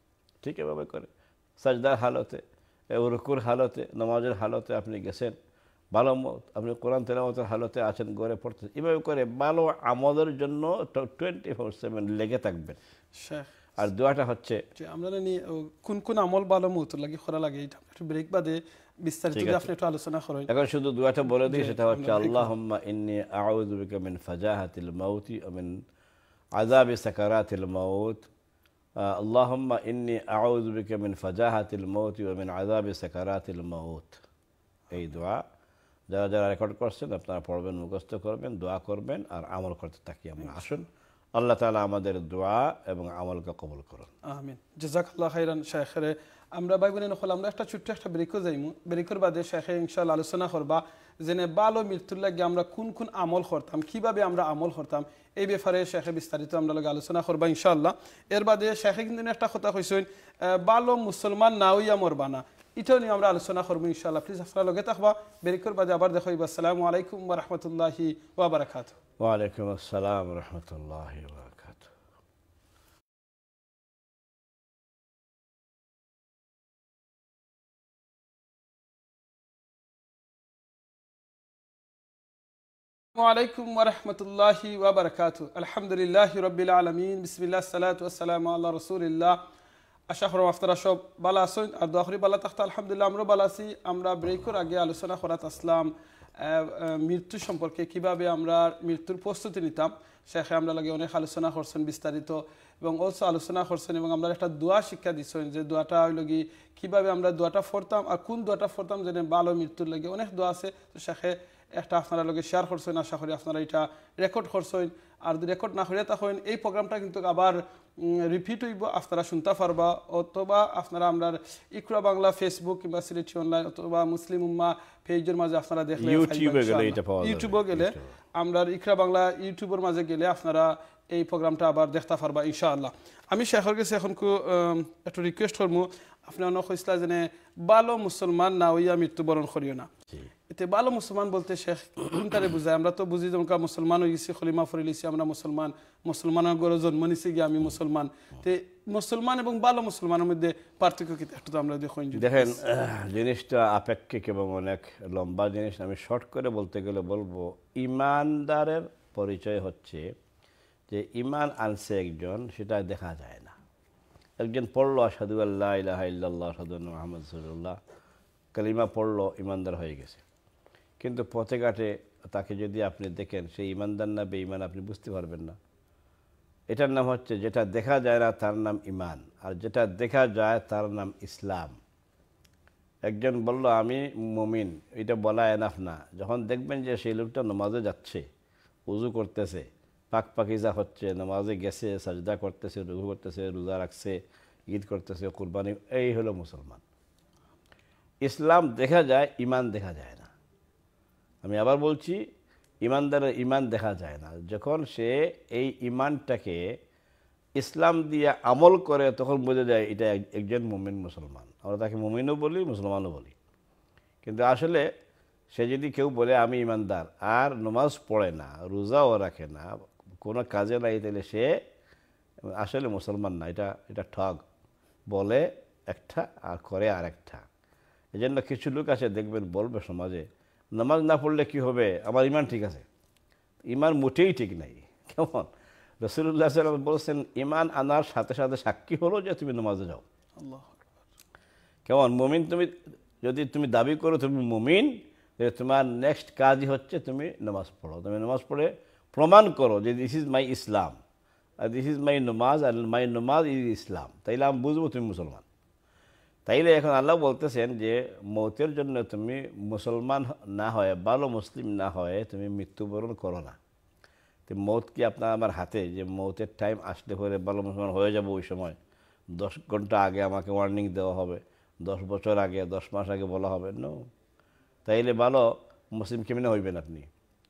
S2: ঠিক এভাবে করে সাজদার হালতে রুকুর হালতে নমাজের হালতে আপনি গেছেন ভালো মত আপনি কোরআন তেলামতের হালতে আছেন গড়ে পড়তেছেন এভাবে করে ভালো আমাদের জন্য টোয়েন্টি ফোর সেভেন লেগে থাকবেন শেখ আর দোয়াটা হচ্ছে
S1: আমরা জানি কোন কোন আমল ভালো মুহূর্ত লাগে খরা লাগে এটা একটু ব্রেক বাদে বিস্তারিত আপনি একটু আলোচনা করেন এখন
S2: শুধু দোয়াটা বলে দিই সেটা হচ্ছে আল্লাহুম্মা ইন্নি আউযু বিকা মিন ফাজাহাতিল মাউতি ওয়া মিন আযাবি সাকারাতিল মাউত اللهم إني أعوذ بك من فجاهة الموت ومن عذاب سكرات الموت এই দোয়া যারা যারা রেকর্ড করছেন আপনারা পড়বেন মুখস্থ করবেন দোয়া করবেন আর আমল করতে থাকি আমরা আসুন আল্লাহ তালা আমাদের দোয়া এবং আমলকে কবল করুন
S1: আহমিন জাজাকাল্লাহ খাইরান শেখরে আমরা ভাই বোনের হল আমরা একটা ছোট্ট একটা ব্রেকও যাইমু ব্রেকর বাদে শেখে ইনশাল আলোচনা করবা যেনে বালো মৃত্যুর লাগে আমরা কোন কোন আমল করতাম কিভাবে আমরা আমল করতাম এই ব্যাপারে শেখে বিস্তারিত আমরা লোক আলোচনা করবা ইনশাল্লাহ এর বাদে শেখে কিন্তু একটা কথা কইসেন বালো মুসলমান নাওইয়া মরবা না ایتانی امرا لسنا خورمی انشالله پلیز افرا لگت اخبا بریکور بعد ابر دخوی با سلام علیکم و رحمت الله و برکاته
S2: و علیکم السلام و رحمت الله و برکاته
S1: عليكم ورحمة الله وبركاته الحمد لله رب العالمين بسم الله الصلاة والسلام على رسول الله আশা করো আফতারা সব বালা আছেন আর দোয়াখরি বালা তাখতা আলহামদুলিল্লাহ আমরাও বালা আছি আমরা ব্রেকর আগে আলোচনা করাত আসলাম মৃত্যু সম্পর্কে কিভাবে আমরা মৃত্যুর প্রস্তুতি নিতাম শেখে আমরা লাগে অনেক আলোচনা করছেন বিস্তারিত এবং অলসো আলোচনা করছেন এবং আমরা একটা দোয়া শিক্ষা দিচ্ছেন যে দোয়াটা ওই কি কীভাবে আমরা দোয়াটা ফোরতাম আর কোন দোয়াটা ফোরতাম যেন ভালো মৃত্যুর লাগে অনেক দোয়া আছে তো শেখে একটা আপনারা লগে শেয়ার করছেন আশা করি আপনারা এটা রেকর্ড করছেন আর রেকর্ড না হইলে তখন এই প্রোগ্রামটা কিন্তু আবার রিপিট হইব আপনারা শুনতে পারবা অথবা আপনারা আমরা ইকরা বাংলা ফেসবুক কিংবা সিলেটি অনলাইন অথবা মুসলিম উম্মা পেজের মাঝে আপনারা দেখলে ইউটিউবে গেলে আমরা ইকরা বাংলা ইউটিউবের মাঝে গেলে আপনারা এই প্রোগ্রামটা আবার দেখতে পারবা ইনশাআল্লাহ আমি শেখর কাছে এখন একটু রিকোয়েস্ট করবো আপনার নক ইসলা যেন ভালো মুসলমান না হইয়া মৃত্যুবরণ করিও না এতে ভালো মুসলমান বলতে শেখ কোনটারে বুঝায় আমরা তো বুঝি যেমন মুসলমান খলিমা আমরা মুসলমান মুসলমানের জন্ম নিছি গিয়ে আমি মুসলমান তে মুসলমান এবং ভালো মুসলমানের মধ্যে পার্থক্য কি একটু তো আমরা দেখুন দেখেন
S2: জিনিসটা আপেক্ষিক এবং অনেক লম্বা জিনিস আমি শর্ট করে বলতে গেলে বলবো ইমানদারের পরিচয় হচ্ছে যে ইমান আনছে একজন সেটা দেখা যায় না একজন পড়লো সাধু আল্লাহ ইলাহা সাদু মোহাম্মদ কালিমা পড়ল ইমানদার হয়ে গেছে কিন্তু পথে ঘাটে তাকে যদি আপনি দেখেন সেই ইমানদার না বেঈমান আপনি বুঝতে পারবেন না এটার নাম হচ্ছে যেটা দেখা যায় না তার নাম ইমান আর যেটা দেখা যায় তার নাম ইসলাম একজন বলল আমি মমিন এটা বলা এনাফ না যখন দেখবেন যে সেই লোকটা নমাজে যাচ্ছে উজু করতেছে পাক পাকিজা হচ্ছে নামাজে গেছে সাজদা করতেছে রুঘু করতেছে রোজা রাখছে ঈদ করতেছে কোরবানি এই হলো মুসলমান ইসলাম দেখা যায় ইমান দেখা যায় না আমি আবার বলছি ইমানদারের ইমান দেখা যায় না যখন সে এই ইমানটাকে ইসলাম দিয়ে আমল করে তখন বোঝা যায় এটা একজন মুমিন মুসলমান আমরা তাকে মুমিনও বলি মুসলমানও বলি কিন্তু আসলে সে যদি কেউ বলে আমি ইমানদার আর নমাজ পড়ে না রোজাও রাখে না কোনো কাজে নাই তাহলে সে আসলে মুসলমান না এটা এটা ঠগ বলে একটা আর করে আর একটা এই জন্য কিছু লোক আছে দেখবেন বলবে সমাজে নামাজ না পড়লে কি হবে আমার ইমান ঠিক আছে ইমান মোটেই ঠিক নাই কেমন রসুল্লাহ সাল্লাম বলছেন ইমান আনার সাথে সাথে সাক্ষী হলো যে তুমি নামাজে যাও কেমন মুমিন তুমি যদি তুমি দাবি করো তুমি মুমিন তোমার নেক্সট কাজই হচ্ছে তুমি নামাজ পড়ো তুমি নামাজ পড়ে প্রমাণ করো যে দিস ইজ মাই ইসলাম আর দিস ইজ মাই নমাজ আর মাই নমাজ ইজ ইসলাম তাইলে আমি বুঝবো তুমি মুসলমান তাইলে এখন আল্লাহ বলতেছেন যে মৌতের জন্য তুমি মুসলমান না হয় ভালো মুসলিম না হয়ে তুমি মৃত্যুবরণ করো না তো মৌত কি আপনার আমার হাতে যে মৌতের টাইম আসলে পরে ভালো মুসলমান হয়ে যাব ওই সময় দশ ঘন্টা আগে আমাকে ওয়ার্নিং দেওয়া হবে দশ বছর আগে দশ মাস আগে বলা হবে নো তাইলে ভালো মুসলিম কেমনে হইবেন আপনি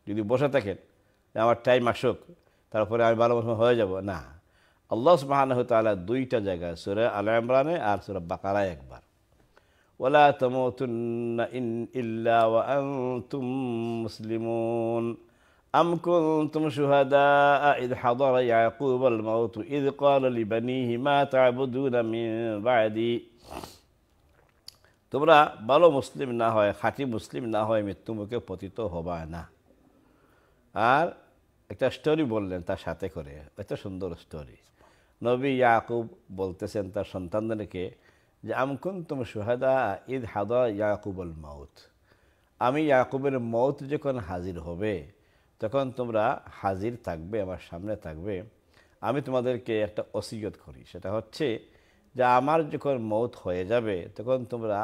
S2: যদি বসে থাকেন আমার টাইম আসুক তারপরে আমি ভালো মুসলমান হয়ে যাব না আল্লাহ সুবাহানহ তালা দুইটা জায়গায় সুরে আল ইমরানে আর সুরে বাকারায় একবার ওলা তমতুন্না ইল্লা ওয়া আনতুম মুসলিমুন أم كنتم شهداء إذ حضر يعقوب الموت إذ قال لبنيه ما তোমরা ভালো মুসলিম না হয় খাঁটি মুসলিম না হয় মৃত্যু মুখে পতিত হবা না আর একটা স্টোরি বললেন তার সাথে করে এত সুন্দর স্টোরি নবী ইয়াকুব বলতেছেন তার সন্তানদেরকে যে আমকুন তুম সুহাদা ঈদ হাদা ইয়াকুবুল মাউত আমি ইয়াকুবের মৌত যখন হাজির হবে তখন তোমরা হাজির থাকবে আমার সামনে থাকবে আমি তোমাদেরকে একটা অসিগত করি সেটা হচ্ছে যে আমার যখন মৌত হয়ে যাবে তখন তোমরা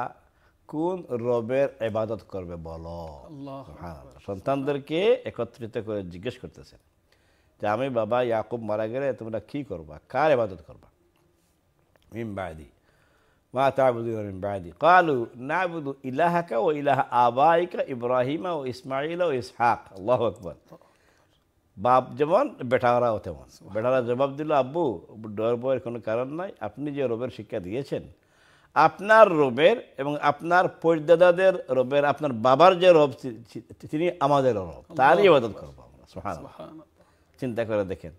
S2: কোন রবের এবাদত করবে বলো সন্তানদেরকে একত্রিত করে জিজ্ঞেস করতেছেন যে আমি বাবা ইয়াকুব মারা গেলে তোমরা কী করবা কার এবাদত করবা মিমবায়দি মা তাবুদিন মিমবায়দি কালু না বুধু ইলাহাকা ও ইলাহ আবাইকা ইব্রাহিমা ও ইসমাইল ও ইসহাক আল্লাহ আকবর বাপ যেমন বেটারাও তেমন বেটারা জবাব দিল আব্বু ডর বয়ের কোনো কারণ নাই আপনি যে রবের শিক্ষা দিয়েছেন আপনার রবের এবং আপনার পরদাদাদের রবের আপনার বাবার যে রব তিনি আমাদের রব তারই ইবাদত করবো আমরা সোহান চিন্তা করে দেখেন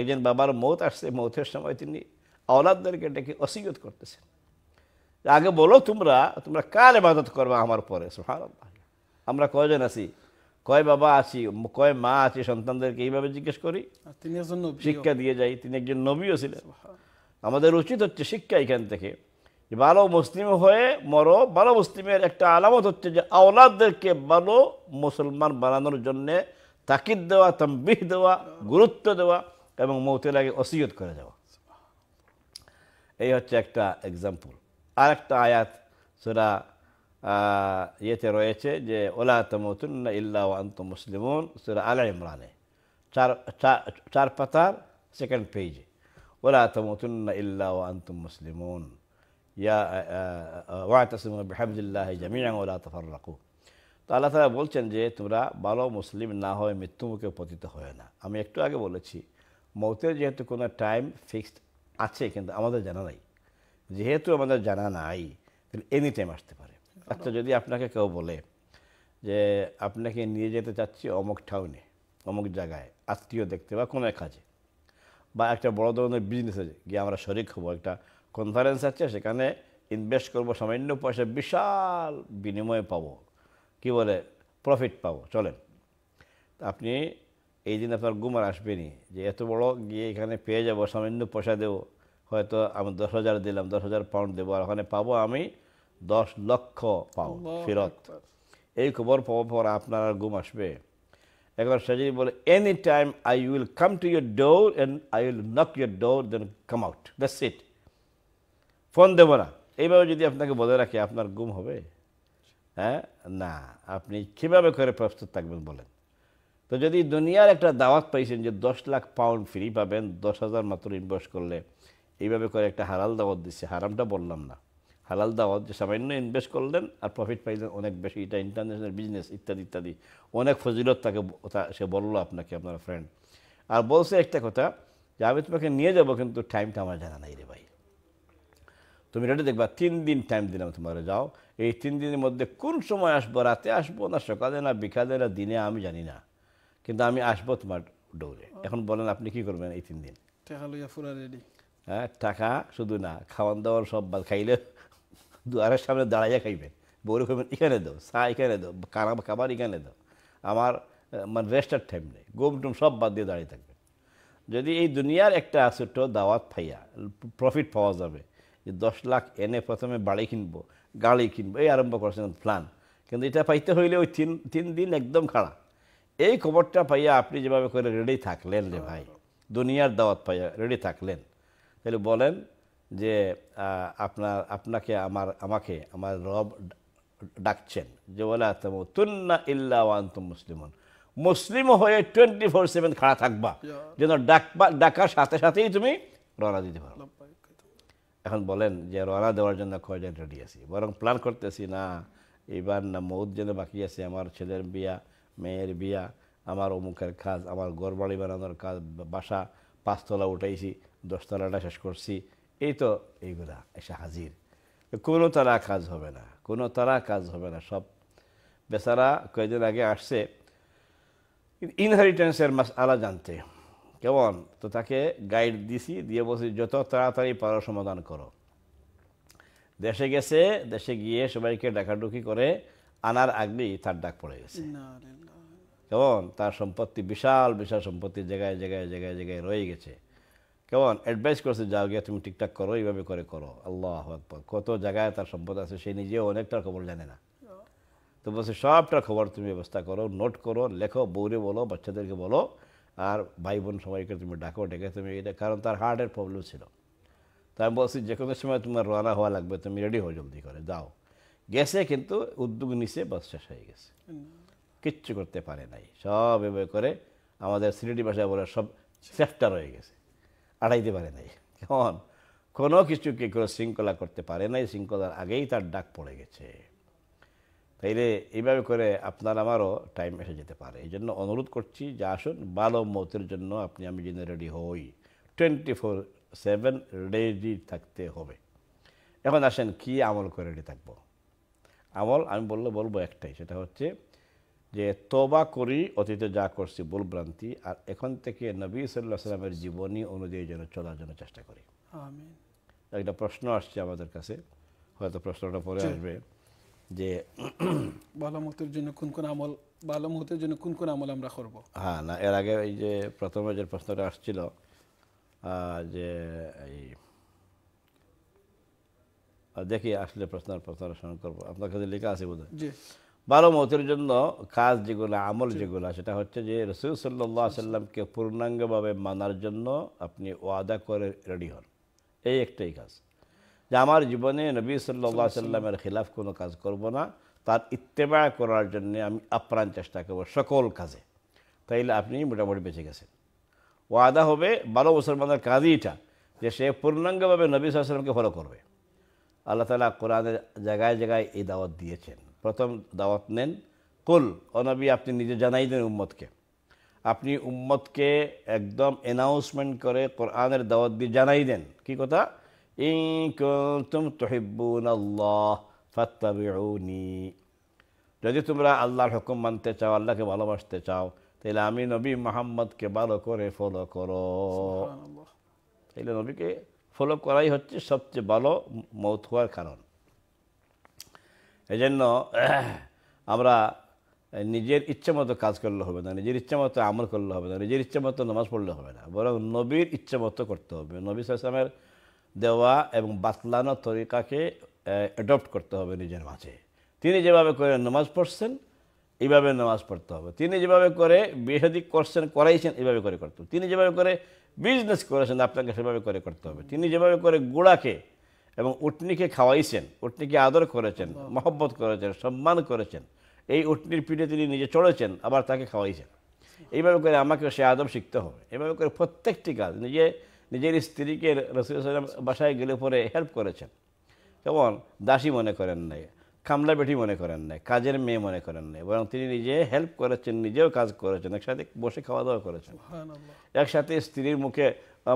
S2: একজন বাবার মৌত আসছে মতের সময় তিনি আওলাদদেরকে ডেকে অসিগত করতেছেন আগে বলো তোমরা তোমরা কার এবাদত করবে আমার পরে আমরা কয়জন আছি কয় বাবা আছি কয় মা আছি সন্তানদেরকে এইভাবে জিজ্ঞেস করি তিনি শিক্ষা দিয়ে যাই তিনি একজন নবীও ছিলেন আমাদের উচিত হচ্ছে শিক্ষা এখান থেকে ভালো মুসলিম হয়ে মরো ভালো মুসলিমের একটা আলামত হচ্ছে যে আওলাদদেরকে ভালো মুসলমান বানানোর জন্যে তাকিদ দেওয়া তম্বিহ দেওয়া গুরুত্ব দেওয়া এবং মৌতের আগে অসিয়ত করে দেওয়া এই হচ্ছে একটা এক্সাম্পল আর একটা আয়াত সেটা ইয়েতে রয়েছে যে ওলা তমতুন্না ইল্লা আন্ত মুসলিমুন সুরা আল ইমরানে চার চার পাতার সেকেন্ড পেজে ওলা তমতুন্না ইল্লা আন্ত মুসলিমুন يا واعتصموا بحبل الله جميعا ولا تفرقوا তো আল্লাহ তালা বলছেন যে তোমরা ভালো মুসলিম না হয়ে মৃত্যুমুখে পতিত হয় না আমি একটু আগে বলেছি মৌতের যেহেতু কোনো টাইম ফিক্সড আছে কিন্তু আমাদের জানা নাই যেহেতু আমাদের জানা নাই তাহলে এনি টাইম আসতে পারে আচ্ছা যদি আপনাকে কেউ বলে যে আপনাকে নিয়ে যেতে চাচ্ছি অমুক ঠাউনে অমুক জায়গায় আত্মীয় দেখতে বা কোনো এক কাজে বা একটা বড় ধরনের বিজনেসে গিয়ে আমরা শরিক হবো একটা কনফারেন্স আছে সেখানে ইনভেস্ট করবো সামান্য পয়সা বিশাল বিনিময়ে পাবো কি বলে প্রফিট পাবো চলেন আপনি এই দিন আপনার গুমার আসবেনি যে এত বড় গিয়ে এখানে পেয়ে যাব সামান্য পয়সা দেবো হয়তো আমি দশ হাজার দিলাম দশ হাজার পাউন্ড দেবো আর ওখানে পাবো আমি দশ লক্ষ পাউন্ড ফেরত এই খবর পাওয়ার পর আপনার আর গুম আসবে একবার সে যদি বলে any time I will come to your door and I will knock your door then come out that's it phone দেবো না এইভাবে যদি আপনাকে বলে রাখে আপনার গুম হবে হ্যাঁ না আপনি কিভাবে করে প্রস্তুত থাকবেন বলেন তো যদি দুনিয়ার একটা দাওয়াত পাইছেন যে দশ লাখ পাউন্ড ফ্রি পাবেন দশ হাজার মাত্র ইনভেস্ট করলে এইভাবে করে একটা হারাল দাওয়াত দিচ্ছে হারামটা বললাম না হালাল দাওয়াত যে সামান্য ইনভেস্ট করলেন আর প্রফিট পাইলেন অনেক বেশি এটা ইন্টারন্যাশনাল বিজনেস ইত্যাদি ইত্যাদি অনেক ফজিলত তাকে সে বললো আপনাকে আপনার ফ্রেন্ড আর বলছে একটা কথা যে আমি তোমাকে নিয়ে যাবো কিন্তু টাইমটা আমার জানা নাই রে ভাই তুমি এটা দেখবা তিন দিন টাইম দিলাম তোমার যাও এই তিন দিনের মধ্যে কোন সময় আসবো রাতে আসবো না সকালে না বিকালে না দিনে আমি জানি না কিন্তু আমি আসবো তোমার ডৌরে এখন বলেন আপনি কি করবেন এই তিন দিন হ্যাঁ টাকা শুধু না খাওয়ান দাওয়ার সব বাদ খাইলে দুয়ারের সামনে দাঁড়াইয়া খাইবেন বৌরে খাইবেন এখানে দাও চা এখানে দাও কানা খাবার এখানে দাও আমার মানে রেস্টার টাইম নেই গোম টুম সব বাদ দিয়ে দাঁড়িয়ে থাকবে যদি এই দুনিয়ার একটা ছোট্ট দাওয়াত ফাইয়া প্রফিট পাওয়া যাবে যে দশ লাখ এনে প্রথমে বাড়ি কিনবো গাড়ি কিনবো এই আরম্ভ করেছেন প্ল্যান কিন্তু এটা পাইতে হইলে ওই তিন তিন দিন একদম খাড়া এই খবরটা পাইয়া আপনি যেভাবে করে রেডি থাকলেন রে ভাই দুনিয়ার দাওয়াত পাইয়া রেডি থাকলেন তাহলে বলেন যে আপনার আপনাকে আমার আমাকে আমার রব ডাকছেন যে বলে তুন্না ইল্লা ওয়ান্তুম মুসলিমন মুসলিম হয়ে টোয়েন্টি ফোর সেভেন খাড়া থাকবা যেন ডাকবা ডাকার সাথে সাথেই তুমি রওনা দিতে পারো এখন বলেন যে রওনা দেওয়ার জন্য কয়জন রেডি আছি বরং প্ল্যান করতেছি না এবার না মৌদ যেন বাকি আছে আমার ছেলের বিয়া মেয়ের বিয়া আমার অমুকের কাজ আমার ঘর বাড়ি বানানোর কাজ বাসা পাঁচতলা উঠাইছি দশতলাটা শেষ করছি এই তো এইগুলা এসে হাজির কোনো তারা কাজ হবে না কোনো তারা কাজ হবে না সব বেচারা কয়েকদিন আগে আসছে ইনহারিটেন্সের মাস আলা জানতে কেমন তো তাকে গাইড দিছি দিয়ে বলছি যত তাড়াতাড়ি পারো সমাধান করো দেশে গেছে দেশে গিয়ে সবাইকে ডাকাডুকি করে আনার আগেই তার ডাক পড়ে গেছে কেমন তার সম্পত্তি বিশাল বিশাল সম্পত্তি জায়গায় জায়গায় জায়গায় জায়গায় রয়ে গেছে কেমন অ্যাডভাইস করছে যাও গিয়ে তুমি ঠিকঠাক করো এইভাবে করে করো আল্লাহ কত জায়গায় তার সম্পদ আছে সে নিজেও অনেকটা খবর জানে না তো বলছে সবটা খবর তুমি ব্যবস্থা করো নোট করো লেখো বৌরে বলো বাচ্চাদেরকে বলো আর ভাই বোন সবাইকে তুমি ডাকো ডেকে তুমি এটা কারণ তার হার্টের প্রবলেম ছিল তা আমি বলছি যে কোনো সময় তোমার রওনা হওয়া লাগবে তুমি রেডি হও জলদি করে যাও গেছে কিন্তু উদ্যোগ নিচে বাস শেষ হয়ে গেছে কিচ্ছু করতে পারে নাই সব এভাবে করে আমাদের সিলেটি বাসায় বলে সব সেফটা রয়ে গেছে আড়াইতে পারে নাই কেমন কোনো কিছু কি করে শৃঙ্খলা করতে পারে নাই শৃঙ্খলার আগেই তার ডাক পড়ে গেছে তাইলে এইভাবে করে আপনার আমারও টাইম এসে যেতে পারে এই জন্য অনুরোধ করছি যে আসুন বালো মতের জন্য আপনি আমি জন্য রেডি হই টোয়েন্টি ফোর সেভেন রেডি থাকতে হবে এখন আসেন কি আমল করে রেডি থাকবো আমল আমি বললে বলবো একটাই সেটা হচ্ছে যে তবা করি অতীতে যা করছি ভুলভ্রান্তি আর এখন থেকে নবী সাল্লাহ সাল্লামের জীবনী অনুযায়ী যেন চলার জন্য চেষ্টা করি একটা প্রশ্ন আসছে আমাদের কাছে হয়তো প্রশ্নটা পরে আসবে যে
S1: ভালো মতের জন্য কোন কোন আমল ভালো মতের জন্য কোন কোন আমল আমরা করব
S2: হ্যাঁ না এর আগে এই যে প্রথমে যে প্রশ্নটা আসছিল যে এই দেখি আসলে প্রশ্ন প্রশ্ন স্মরণ করবো আপনার কাছে লেখা আছে বোধ ভালো মতের জন্য কাজ যেগুলো আমল যেগুলো সেটা হচ্ছে যে রসুল সাল্লা সাল্লামকে পূর্ণাঙ্গভাবে মানার জন্য আপনি ওয়াদা করে রেডি হন এই একটাই কাজ যে আমার জীবনে নবী সাল্লা সাল্লামের খিলাফ কোনো কাজ করব না তার ইত্তেবা করার জন্য আমি আপ্রাণ চেষ্টা করব সকল কাজে তাইলে আপনি মোটামুটি বেঁচে গেছেন ওয়াদা হবে বারো মুসলমানের কাজই এটা যে সে পূর্ণাঙ্গভাবে নবী সাল্লামকে ফলো করবে আল্লাহ তালা কোরআনের জায়গায় জায়গায় এই দাওয়াত দিয়েছেন প্রথম দাওয়াত নেন কুল অনবী আপনি নিজে জানাই দেন উম্মতকে আপনি উম্মতকে একদম অ্যানাউন্সমেন্ট করে কোরআনের দাওয়াত দিয়ে জানাই দেন কি কথা إن كنتم تحبون الله فاتبعوني যদি তোমরা আল্লাহর হুকুম মানতে চাও আল্লাহকে ভালোবাসতে চাও তাহলে আমি নবী মোহাম্মদকে ভালো করে ফলো করো তাহলে নবীকে ফলো করাই হচ্ছে সবচেয়ে ভালো মৌত হওয়ার কারণ এই জন্য আমরা নিজের ইচ্ছে মতো কাজ করলে হবে না নিজের ইচ্ছে মতো আমল করলে হবে না নিজের ইচ্ছে মতো নামাজ পড়লে হবে না বরং নবীর ইচ্ছে মতো করতে হবে নবী সালামের দেওয়া এবং বাতলানো তরিকাকে অ্যাডপ্ট করতে হবে নিজের মাঝে তিনি যেভাবে করে নামাজ পড়ছেন এইভাবে নামাজ পড়তে হবে তিনি যেভাবে করে বিহেদি করছেন করাইছেন এইভাবে করে করতে হবে তিনি যেভাবে করে বিজনেস করেছেন আপনাকে সেভাবে করে করতে হবে তিনি যেভাবে করে গুড়াকে এবং উটনিকে খাওয়াইছেন উটনিকে আদর করেছেন মহব্বত করেছেন সম্মান করেছেন এই উটনির পিঠে তিনি নিজে চড়েছেন আবার তাকে খাওয়াইছেন এইভাবে করে আমাকে সে আদব শিখতে হবে এভাবে করে প্রত্যেকটি কাজ নিজে নিজের স্ত্রীকে রসুলাম বাসায় গেলে পরে হেল্প করেছেন কেমন দাসী মনে করেন নাই কামলা বেটি মনে করেন নাই কাজের মেয়ে মনে করেন নাই বরং তিনি নিজে হেল্প করেছেন নিজেও কাজ করেছেন একসাথে বসে খাওয়া দাওয়া করেছেন একসাথে স্ত্রীর মুখে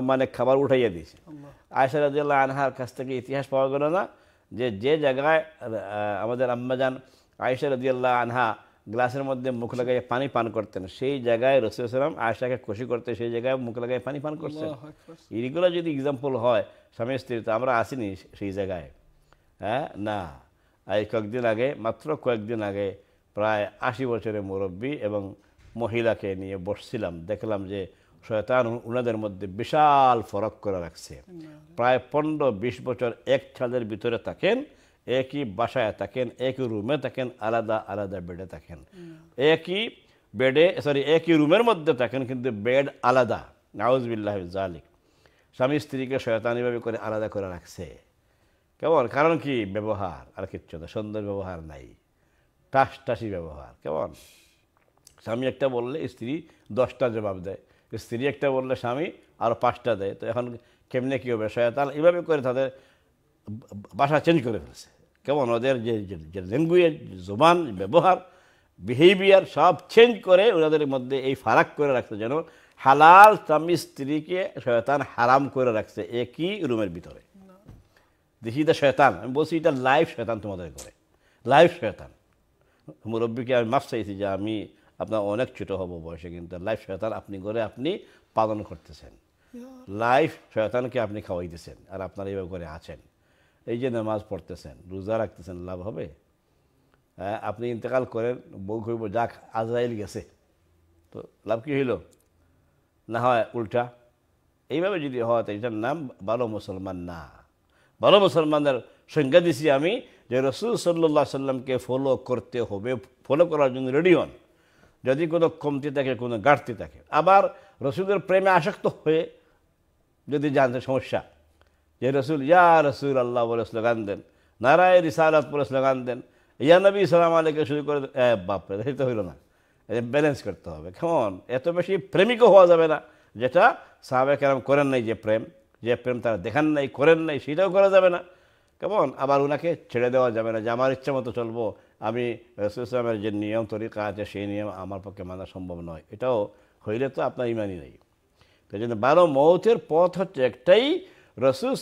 S2: মানে খাবার উঠাইয়া দিয়েছে আয়সা রাজিয়াল্লাহ আনহার কাছ থেকে ইতিহাস পাওয়া গেল না যে যে জায়গায় আমাদের আম্মাজান আয়সা রাজিয়াল্লাহ আনহা গ্লাসের মধ্যে মুখ লাগাইয়ে পানি পান করতেন সেই জায়গায় রসুল সালাম আয়সাকে খুশি করতে সেই জায়গায় মুখ লাগাই পানি পান করছে এইগুলো যদি এক্সাম্পল হয় স্বামী স্ত্রী তো আমরা আসিনি সেই জায়গায় হ্যাঁ না এই কয়েকদিন আগে মাত্র কয়েকদিন আগে প্রায় আশি বছরের মুরব্বী এবং মহিলাকে নিয়ে বসছিলাম দেখলাম যে শয়তান ওনাদের মধ্যে বিশাল ফরক করে রাখছে প্রায় পনেরো বিশ বছর এক ছাদের ভিতরে থাকেন একই বাসায় থাকেন একই রুমে থাকেন আলাদা আলাদা বেডে থাকেন একই বেডে সরি একই রুমের মধ্যে থাকেন কিন্তু বেড আলাদা নাউজবিল্লাহ জালিক স্বামী স্ত্রীকে শয়তানিভাবে করে আলাদা করে রাখছে কেমন কারণ কি ব্যবহার আর কিচ্ছু না সুন্দর ব্যবহার নাই টাস টাসি ব্যবহার কেমন স্বামী একটা বললে স্ত্রী দশটা জবাব দেয় স্ত্রী একটা বললে স্বামী আরও পাঁচটা দেয় তো এখন কেমনে কী হবে শয়তান এভাবে করে তাদের বাসা চেঞ্জ করে ফেলছে কেমন ওদের যে ল্যাঙ্গুয়েজ জোবান ব্যবহার বিহেভিয়ার সব চেঞ্জ করে ওনাদের মধ্যে এই ফারাক করে রাখছে যেন হালাল স্বামী স্ত্রীকে শয়তান হারাম করে রাখছে একই রুমের ভিতরে দেখি এটা শয়তান আমি বলছি এটা লাইভ শয়তান তোমাদের করে লাইভ শয়তান মুরব্বীকে আমি মাফ চাইছি যে আমি আপনার অনেক ছোট হব বয়সে কিন্তু লাইভ শয়তান আপনি করে আপনি পালন করতেছেন লাইফ শয়তানকে আপনি খাওয়াইতেছেন আর আপনার এইভাবে করে আছেন এই যে নামাজ পড়তেছেন রোজা রাখতেছেন লাভ হবে হ্যাঁ, আপনি ইন্তেকাল করেন বউ করব যাক আজরাইল গেছে তো লাভ কী হইল না হয় উল্টা এইভাবে যদি হয় তো এটার নাম ভালো মুসলমান না ভালো মুসলমানদের সংজ্ঞা দিছি আমি যে রসুল সাল্লাহ সাল্লামকে ফলো করতে হবে ফলো করার জন্য রেডি হন যদি কোনো কমতি থাকে কোনো ঘাটতি থাকে আবার রসুলের প্রেমে আসক্ত হয়ে যদি জানতে সমস্যা যে রসুল ইয়া রসুল আল্লাহ বলে স্লোগান দেন নারায় রিসালাত বলে স্লোগান দেন ইয়া নবী ইসলাম আলীকে শুরু করে বাপরে সেই তো হইল না ব্যালেন্স করতে হবে কেমন এত বেশি প্রেমিকও হওয়া যাবে না যেটা সাহাবে কেরাম করেন নাই যে প্রেম যে প্রেম তারা দেখান নাই করেন নাই সেটাও করা যাবে না কেমন আবার ওনাকে ছেড়ে দেওয়া যাবে না যে আমার ইচ্ছা মতো চলবো আমি রসুল ইসলামের যে নিয়ম তরিকা আছে সেই নিয়ম আমার পক্ষে মানা সম্ভব নয় এটাও হইলে তো আপনার ইমানই নেই তাই জন্য বারো মৌতের পথ হচ্ছে একটাই রসুল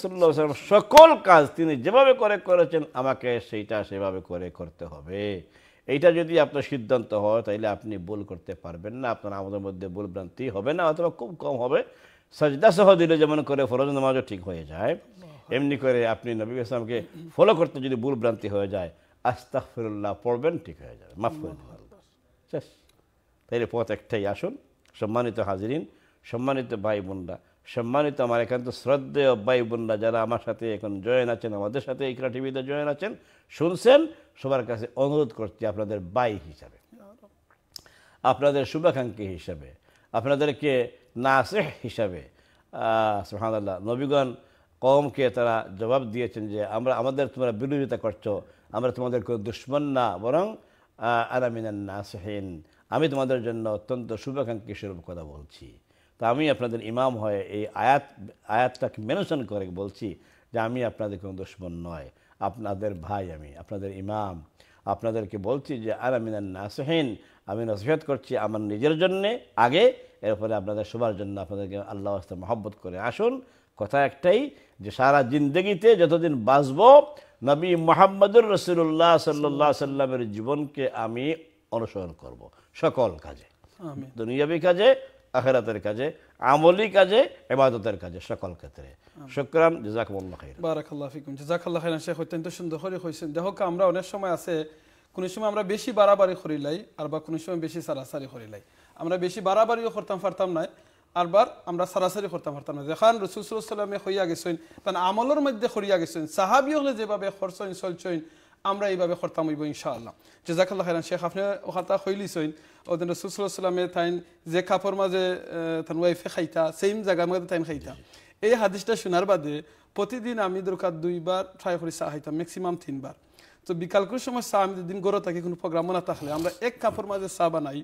S2: সকল কাজ তিনি যেভাবে করে করেছেন আমাকে সেইটা সেভাবে করে করতে হবে এইটা যদি আপনার সিদ্ধান্ত হয় তাহলে আপনি ভুল করতে পারবেন না আপনার আমাদের মধ্যে ভুলভ্রান্তি ভ্রান্তি হবে না অথবা খুব কম হবে সাজদা সহ দিলে যেমন করে ফরজ নামাজও ঠিক হয়ে যায় এমনি করে আপনি নবী ইসলামকে ফলো করতে যদি ভুলভ্রান্তি ভ্রান্তি হয়ে যায় আস্তাক ফিরুল্লাহ পড়বেন ঠিক হয়ে যাবে মাফ করে তাইলে পথ একটাই আসুন সম্মানিত হাজিরিন সম্মানিত ভাই বোনরা সম্মানিত আমার একান্ত শ্রদ্ধেয় বাই বোনরা যারা আমার সাথে এখন জয়েন আছেন আমাদের সাথে ইকরা টিভিতে জয়েন আছেন শুনছেন সবার কাছে অনুরোধ করছি আপনাদের বাই হিসাবে আপনাদের শুভাকাঙ্ক্ষী হিসাবে আপনাদেরকে নাসেহ হিসাবে সোহানাল্লাহ নবীগণ কমকে তারা জবাব দিয়েছেন যে আমরা আমাদের তোমরা বিরোধিতা করছো আমরা তোমাদের কোনো দুশ্মন না বরং আরামিনান নাসহীন আমি তোমাদের জন্য অত্যন্ত শুভাকাঙ্ক্ষী স্বরূপ কথা বলছি তো আমি আপনাদের ইমাম হয়ে এই আয়াত আয়াতটাকে মেনশন করে বলছি যে আমি আপনাদের কোনো দুশ্মন নয় আপনাদের ভাই আমি আপনাদের ইমাম আপনাদেরকে বলছি যে আর আমি নাসহীন আমি নসিহত করছি আমার নিজের জন্যে আগে এরপরে আপনাদের সবার জন্য আপনাদেরকে আল্লাহ আসতে মহব্বত করে আসুন কথা একটাই যে সারা জিন্দগিতে যতদিন বাঁচব নবী মোহাম্মদুর রসুল্লাহ সাল্লাহ সাল্লামের জীবনকে আমি অনুসরণ করব সকল কাজে দুনিয়াবী কাজে আখেরাতের কাজে আমলি কাজে এবাদতের কাজে সকল ক্ষেত্রে শুক্রান জাজাকুল্লাহ
S1: বারাকাল্লাহ ফিকুম জাজাকাল্লাহ শেখ অত্যন্ত সুন্দর করে হয়েছেন দেখো আমরা অনেক সময় আছে কোনো সময় আমরা বেশি বাড়াবাড়ি লাই আর বা কোনো সময় বেশি সারাসারি লাই আমরা বেশি বাড়াবাড়িও করতাম পারতাম না আরবার আমরা সারাসারি করতাম পারতাম না দেখান রসুল সাল্লামে হইয়া গেছেন তার আমলের মধ্যে হরিয়া গেছেন সাহাবি হলে যেভাবে খরচইন চলছইন আমরা এইভাবে হরতাম হইব ইনশাআল্লাহ যে জেজাকাল্লাহ খাইরান শেখ আপনি ওখাতা হইলিছইন ওদিন রসুল সাল্লামে তাইন যে কাপড় মাঝে তান ওয়াইফে খাইতা সেম জায়গার মধ্যে থাইন খাইতা এই হাদিসটা শোনার বাদে প্রতিদিন আমি দরকার দুইবার ট্রাই করি চা খাইতাম ম্যাক্সিমাম তিনবার তো বিকালকুর সময় চা আমি যেদিন গড়ে থাকি কোনো প্রোগ্রামও না থাকলে আমরা এক কাপড় মাঝে চা বানাই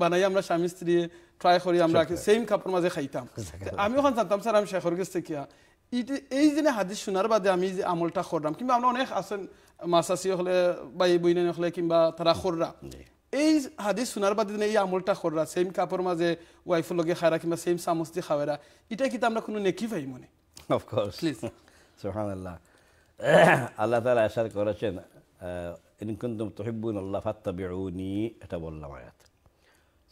S1: বানাই আমরা স্বামী স্ত্রী ট্রাই করি আমরা সেম কাপড় মাঝে খাইতাম আমি ওখানে জানতাম স্যার আমি শেখর গেছে কিয়া এই যে হাদিস শোনার বাদে আমি যে আমলটা খরাম কিংবা আমরা অনেক আছেন মাসাসি হলে বা এই বইনে হলে কিংবা তারা খররা এই হাদিস শোনার বাদে এই আমলটা খররা সেম কাপড় মাঝে ওয়াইফের লগে খায়রা কিংবা সেম চামচ দিয়ে খাওয়ারা এটা কিন্তু আমরা কোনো নেকি পাই মনে
S2: অফকোর্স প্লিজ আল্লাহ তালা আশার করেছেন ইনকুন্তুম তহিবুল আল্লাহ বেউনি এটা বললাম আয়াত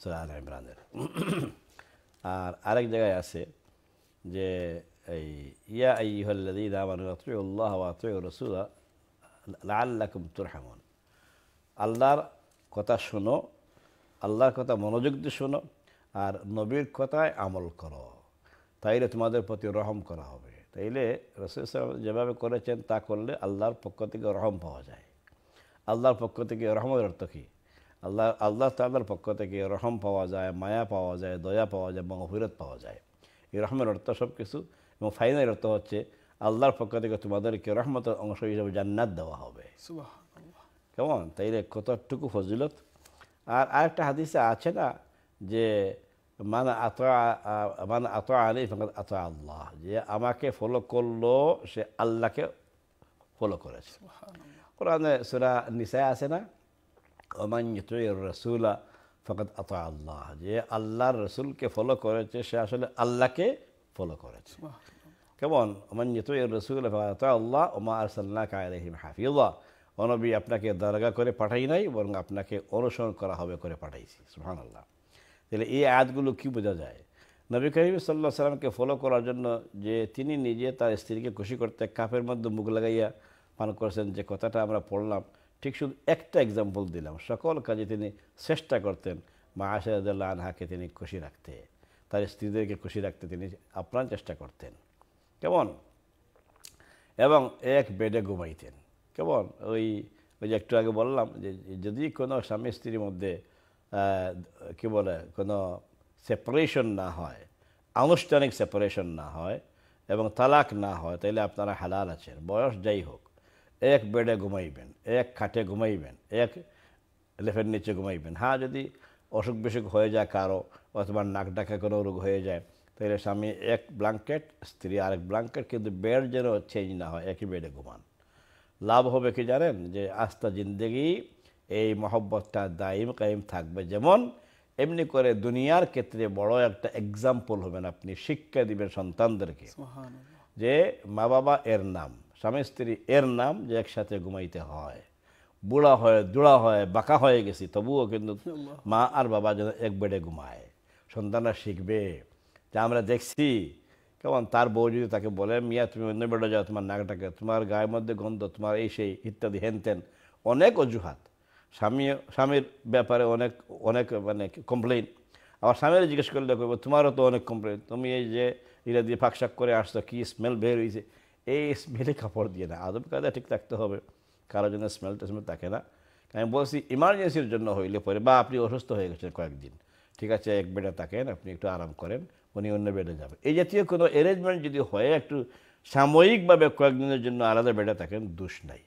S2: সুরান ইমরানের আর আরেক জায়গায় আছে যে এই ইয়া الله وأطيعوا الرسول لعلكم ترحمون الله কথা শোনো আল্লাহর কথা منوجك دي শোনো আর নবীর কথায় আমল করো তাইলে তোমাদের প্রতি রহম করা হবে তাইলে রসুল যেভাবে করেছেন তা করলে আল্লাহর পক্ষ থেকে রহম পাওয়া যায় আল্লাহর পক্ষ থেকে রহমের অর্থ কী আল্লাহ আল্লাহ তাল্লার পক্ষ থেকে রহম পাওয়া যায় মায়া পাওয়া যায় দয়া পাওয়া যায় মহফিরত পাওয়া যায় এই রহমের অর্থ সব কিছু এবং ফাইনাল অর্থ হচ্ছে আল্লাহর পক্ষ থেকে তোমাদেরকে রহমতের অংশ হিসেবে জান্নাত দেওয়া হবে কেমন তাইলে কতটুকু ফজিলত আর আরেকটা হাদিসে আছে না যে মানে আত মানে আত আলী আত আল্লাহ যে আমাকে ফলো করলো সে আল্লাহকে ফলো করেছে কোরআনে সুরা নিসায় আছে না ওমান রসুলা ফকত আত আল্লাহ যে আল্লাহর রসুলকে ফলো করেছে সে আসলে আল্লাহকে ফলো করেছে কেমন ওমান রসুল আল্লাহ ওমা আরসাল্লাহ আলহিম হাফিউল্লাহ অনবী আপনাকে দরগা করে পাঠাই নাই বরং আপনাকে অনুসরণ করা হবে করে পাঠাইছি সুহান আল্লাহ তাহলে এই আয়াতগুলো কি বোঝা যায় নবী করিম সাল্লাহ সাল্লামকে ফলো করার জন্য যে তিনি নিজে তার স্ত্রীকে খুশি করতে কাপের মধ্যে মুখ লাগাইয়া পান করেছেন যে কথাটা আমরা পড়লাম ঠিক শুধু একটা এক্সাম্পল দিলাম সকল কাজে তিনি চেষ্টা করতেন মা আশাদুল্লাহ আনহাকে তিনি খুশি রাখতে তার স্ত্রীদেরকে খুশি রাখতে তিনি আপ্রাণ চেষ্টা করতেন কেমন এবং এক বেডে ঘুমাইতেন কেমন ওই ওই যে একটু আগে বললাম যে যদি কোনো স্বামী স্ত্রীর মধ্যে কি বলে কোনো সেপারেশন না হয় আনুষ্ঠানিক সেপারেশন না হয় এবং তালাক না হয় তাহলে আপনারা হালাল আছেন বয়স যাই হোক এক বেডে ঘুমাইবেন এক খাটে ঘুমাইবেন এক লেফের নিচে ঘুমাইবেন হ্যাঁ যদি অসুখ বিসুখ হয়ে যায় কারো অথবা নাক ডাকা কোনো রোগ হয়ে যায় তাহলে স্বামী এক ব্লাঙ্কেট স্ত্রী আরেক ব্লাঙ্কেট কিন্তু বেড যেন চেঞ্জ না হয় একই বেডে ঘুমান লাভ হবে কি জানেন যে আস্থা জিন্দেগি এই মহব্বতটা দায়ম কায়েম থাকবে যেমন এমনি করে দুনিয়ার ক্ষেত্রে বড় একটা এক্সাম্পল হবেন আপনি শিক্ষা দিবেন সন্তানদেরকে যে মা বাবা এর নাম স্বামী স্ত্রী এর নাম যে একসাথে ঘুমাইতে হয় বুড়া হয় দুড়া হয় বাঁকা হয়ে গেছি তবুও কিন্তু মা আর বাবা যেন এক বেডে ঘুমায় সন্তানরা শিখবে যা আমরা দেখছি কেমন তার বউ যদি তাকে বলে মিয়া তুমি অন্য বেড়ে যাও তোমার নাকটাকে তোমার গায়ের মধ্যে গন্ধ তোমার এই সেই ইত্যাদি হেনতেন অনেক অজুহাত স্বামী স্বামীর ব্যাপারে অনেক অনেক মানে কমপ্লেন আবার স্বামীর জিজ্ঞেস করলে করবো তোমারও তো অনেক কমপ্লেন তুমি এই যে ইরা দিয়ে ফাঁকশাক করে আসতো কী স্মেল বের হয়েছে এই স্মেলে কাপড় দিয়ে না আদব কাদা ঠিক থাকতে হবে কারোর জন্য স্মেলটা স্মেল থাকে না আমি বলছি ইমার্জেন্সির জন্য হইলে পরে বা আপনি অসুস্থ হয়ে গেছেন কয়েকদিন ঠিক আছে এক বেডে থাকেন আপনি একটু আরাম করেন উনি অন্য বেডে যাবেন এই জাতীয় কোনো অ্যারেঞ্জমেন্ট যদি হয় একটু সাময়িকভাবে কয়েকদিনের জন্য আলাদা বেডে থাকেন দোষ নাই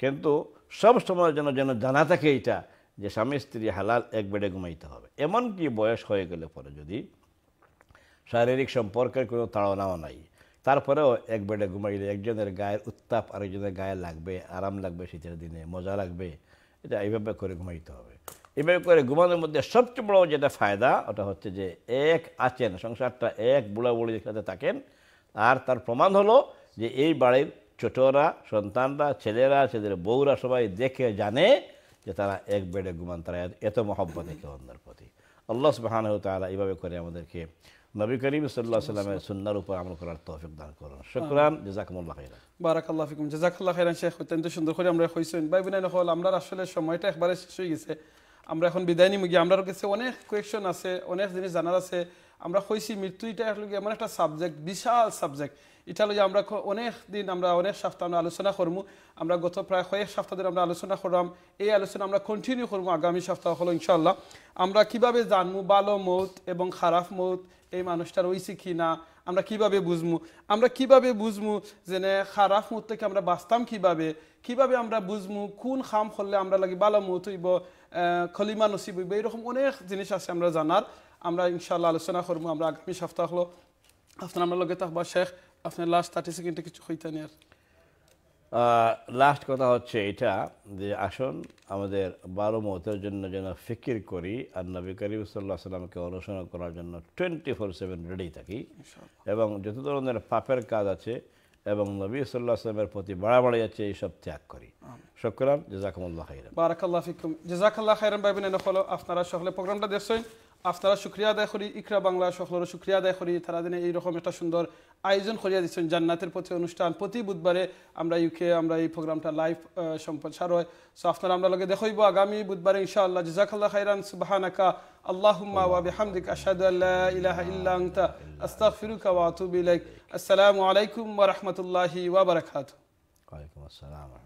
S2: কিন্তু সব সময় যেন যেন জানা থাকে এটা যে স্বামী স্ত্রী হালাল এক বেডে ঘুমাইতে হবে এমনকি বয়স হয়ে গেলে পরে যদি শারীরিক সম্পর্কের কোনো তাড়নাও নাই তারপরেও এক বেডে ঘুমাইলে একজনের গায়ের উত্তাপ আরেকজনের গায়ে লাগবে আরাম লাগবে শীতের দিনে মজা লাগবে এটা এইভাবে করে ঘুমাইতে হবে এভাবে করে ঘুমানোর মধ্যে সবচেয়ে বড় যেটা ফায়দা ওটা হচ্ছে যে এক আছেন সংসারটা এক বুড়া বুড়াবুড়ির সাথে থাকেন আর তার প্রমাণ হলো যে এই বাড়ির ছোটরা সন্তানরা ছেলেরা ছেলের বউরা সবাই দেখে জানে যে তারা এক বেডে ঘুমান তারা এত মহব্বত একে অন্যের প্রতি আল্লাহ সুবাহান তারা এইভাবে করে আমাদেরকে নবী করিম সাল্লাহ সাল্লামের সুন্দর উপর আমল করার তৌফিক দান করুন শুক্রান জাজাকুমুল্লাহ খাইরা
S1: বারাকাল্লাহ ফিকুম জাজাকুল্লাহ খাইরান শেখ অত্যন্ত সুন্দর করে আমরা হইছেন ভাই বোনাই হল আমরা আসলে সময়টা একবারে শেষ হয়ে গেছে আমরা এখন বিদায় নিম গিয়ে আমরা কাছে অনেক কোয়েশন আছে অনেক জিনিস জানার আছে আমরা হয়েছি মৃত্যু এটা লোক এমন একটা সাবজেক্ট বিশাল সাবজেক্ট এটা লোক আমরা অনেক দিন আমরা অনেক সপ্তাহ আমরা আলোচনা করবো আমরা গত প্রায় কয়েক সপ্তাহ ধরে আমরা আলোচনা করলাম এই আলোচনা আমরা কন্টিনিউ করবো আগামী সপ্তাহ হলো ইনশাল্লাহ আমরা কিভাবে জানবো ভালো মৌত এবং খারাপ মৌত এই মানুষটা রয়েছে কি না আমরা কিভাবে বুঝবো আমরা কিভাবে বুঝবো যে খারাপ মত থেকে আমরা বাঁচতাম কিভাবে কিভাবে আমরা বুঝবো কোন খাম হলে আমরা লাগে ভালো মুহূর্ত হইব খলিমা নসিব হইবে এরকম অনেক জিনিস আছে আমরা জানার আমরা ইনশাল্লাহ আলোচনা করবো আমরা আগামী সপ্তাহ হলো আপনার আমরা লগে থাকবা শেখ আপনার লাস্ট থার্টি সেকেন্ডে কিছু হইতেন আর
S2: লাস্ট কথা হচ্ছে এটা যে আসুন আমাদের বারো মতের জন্য যেন ফিকির করি আর নবী করিম সাল্লাহ সাল্লামকে অনুসরণ করার জন্য টোয়েন্টি ফোর সেভেন রেডি থাকি এবং যত ধরনের পাপের কাজ আছে এবং নবী সাল্লাহ আসলামের প্রতি বাড়াবাড়ি যাচ্ছে এইসব ত্যাগ করি শকরান জেজাকুমুল্লাহ খাইরাম
S1: বারাকাল্লাহ ফিকুম জেজাকাল্লাহ খাইরাম বাইবিন হলো আপনারা সকলে প্রোগ্রামটা দেখছেন আপনারা শুক্রিয়া আদায় করি ইকরা বাংলা সকলেরও শুক্রিয়া আদায় করি তারা দিনে এইরকম একটা সুন্দর আয়োজন করিয়া দিচ্ছেন জান্নাতের পথে অনুষ্ঠান প্রতি বুধবারে আমরা ইউকে আমরা এই প্রোগ্রামটা লাইভ সম্প্রচার হয় সো আপনারা আমরা লগে দেখব আগামী বুধবারে ইনশাআল্লাহ জাজাকাল্লাহ খাইরান সুবহানাকা আল্লাহুম্মা ওয়া বিহামদিক আশহাদু আল্লা ইলাহা ইল্লা আনতা আস্তাগফিরুকা ওয়া আতুবু ইলাইক আসসালামু আলাইকুম ওয়া রাহমাতুল্লাহি ওয়া বারাকাতুহু
S2: ওয়া আলাইকুম আসসালাম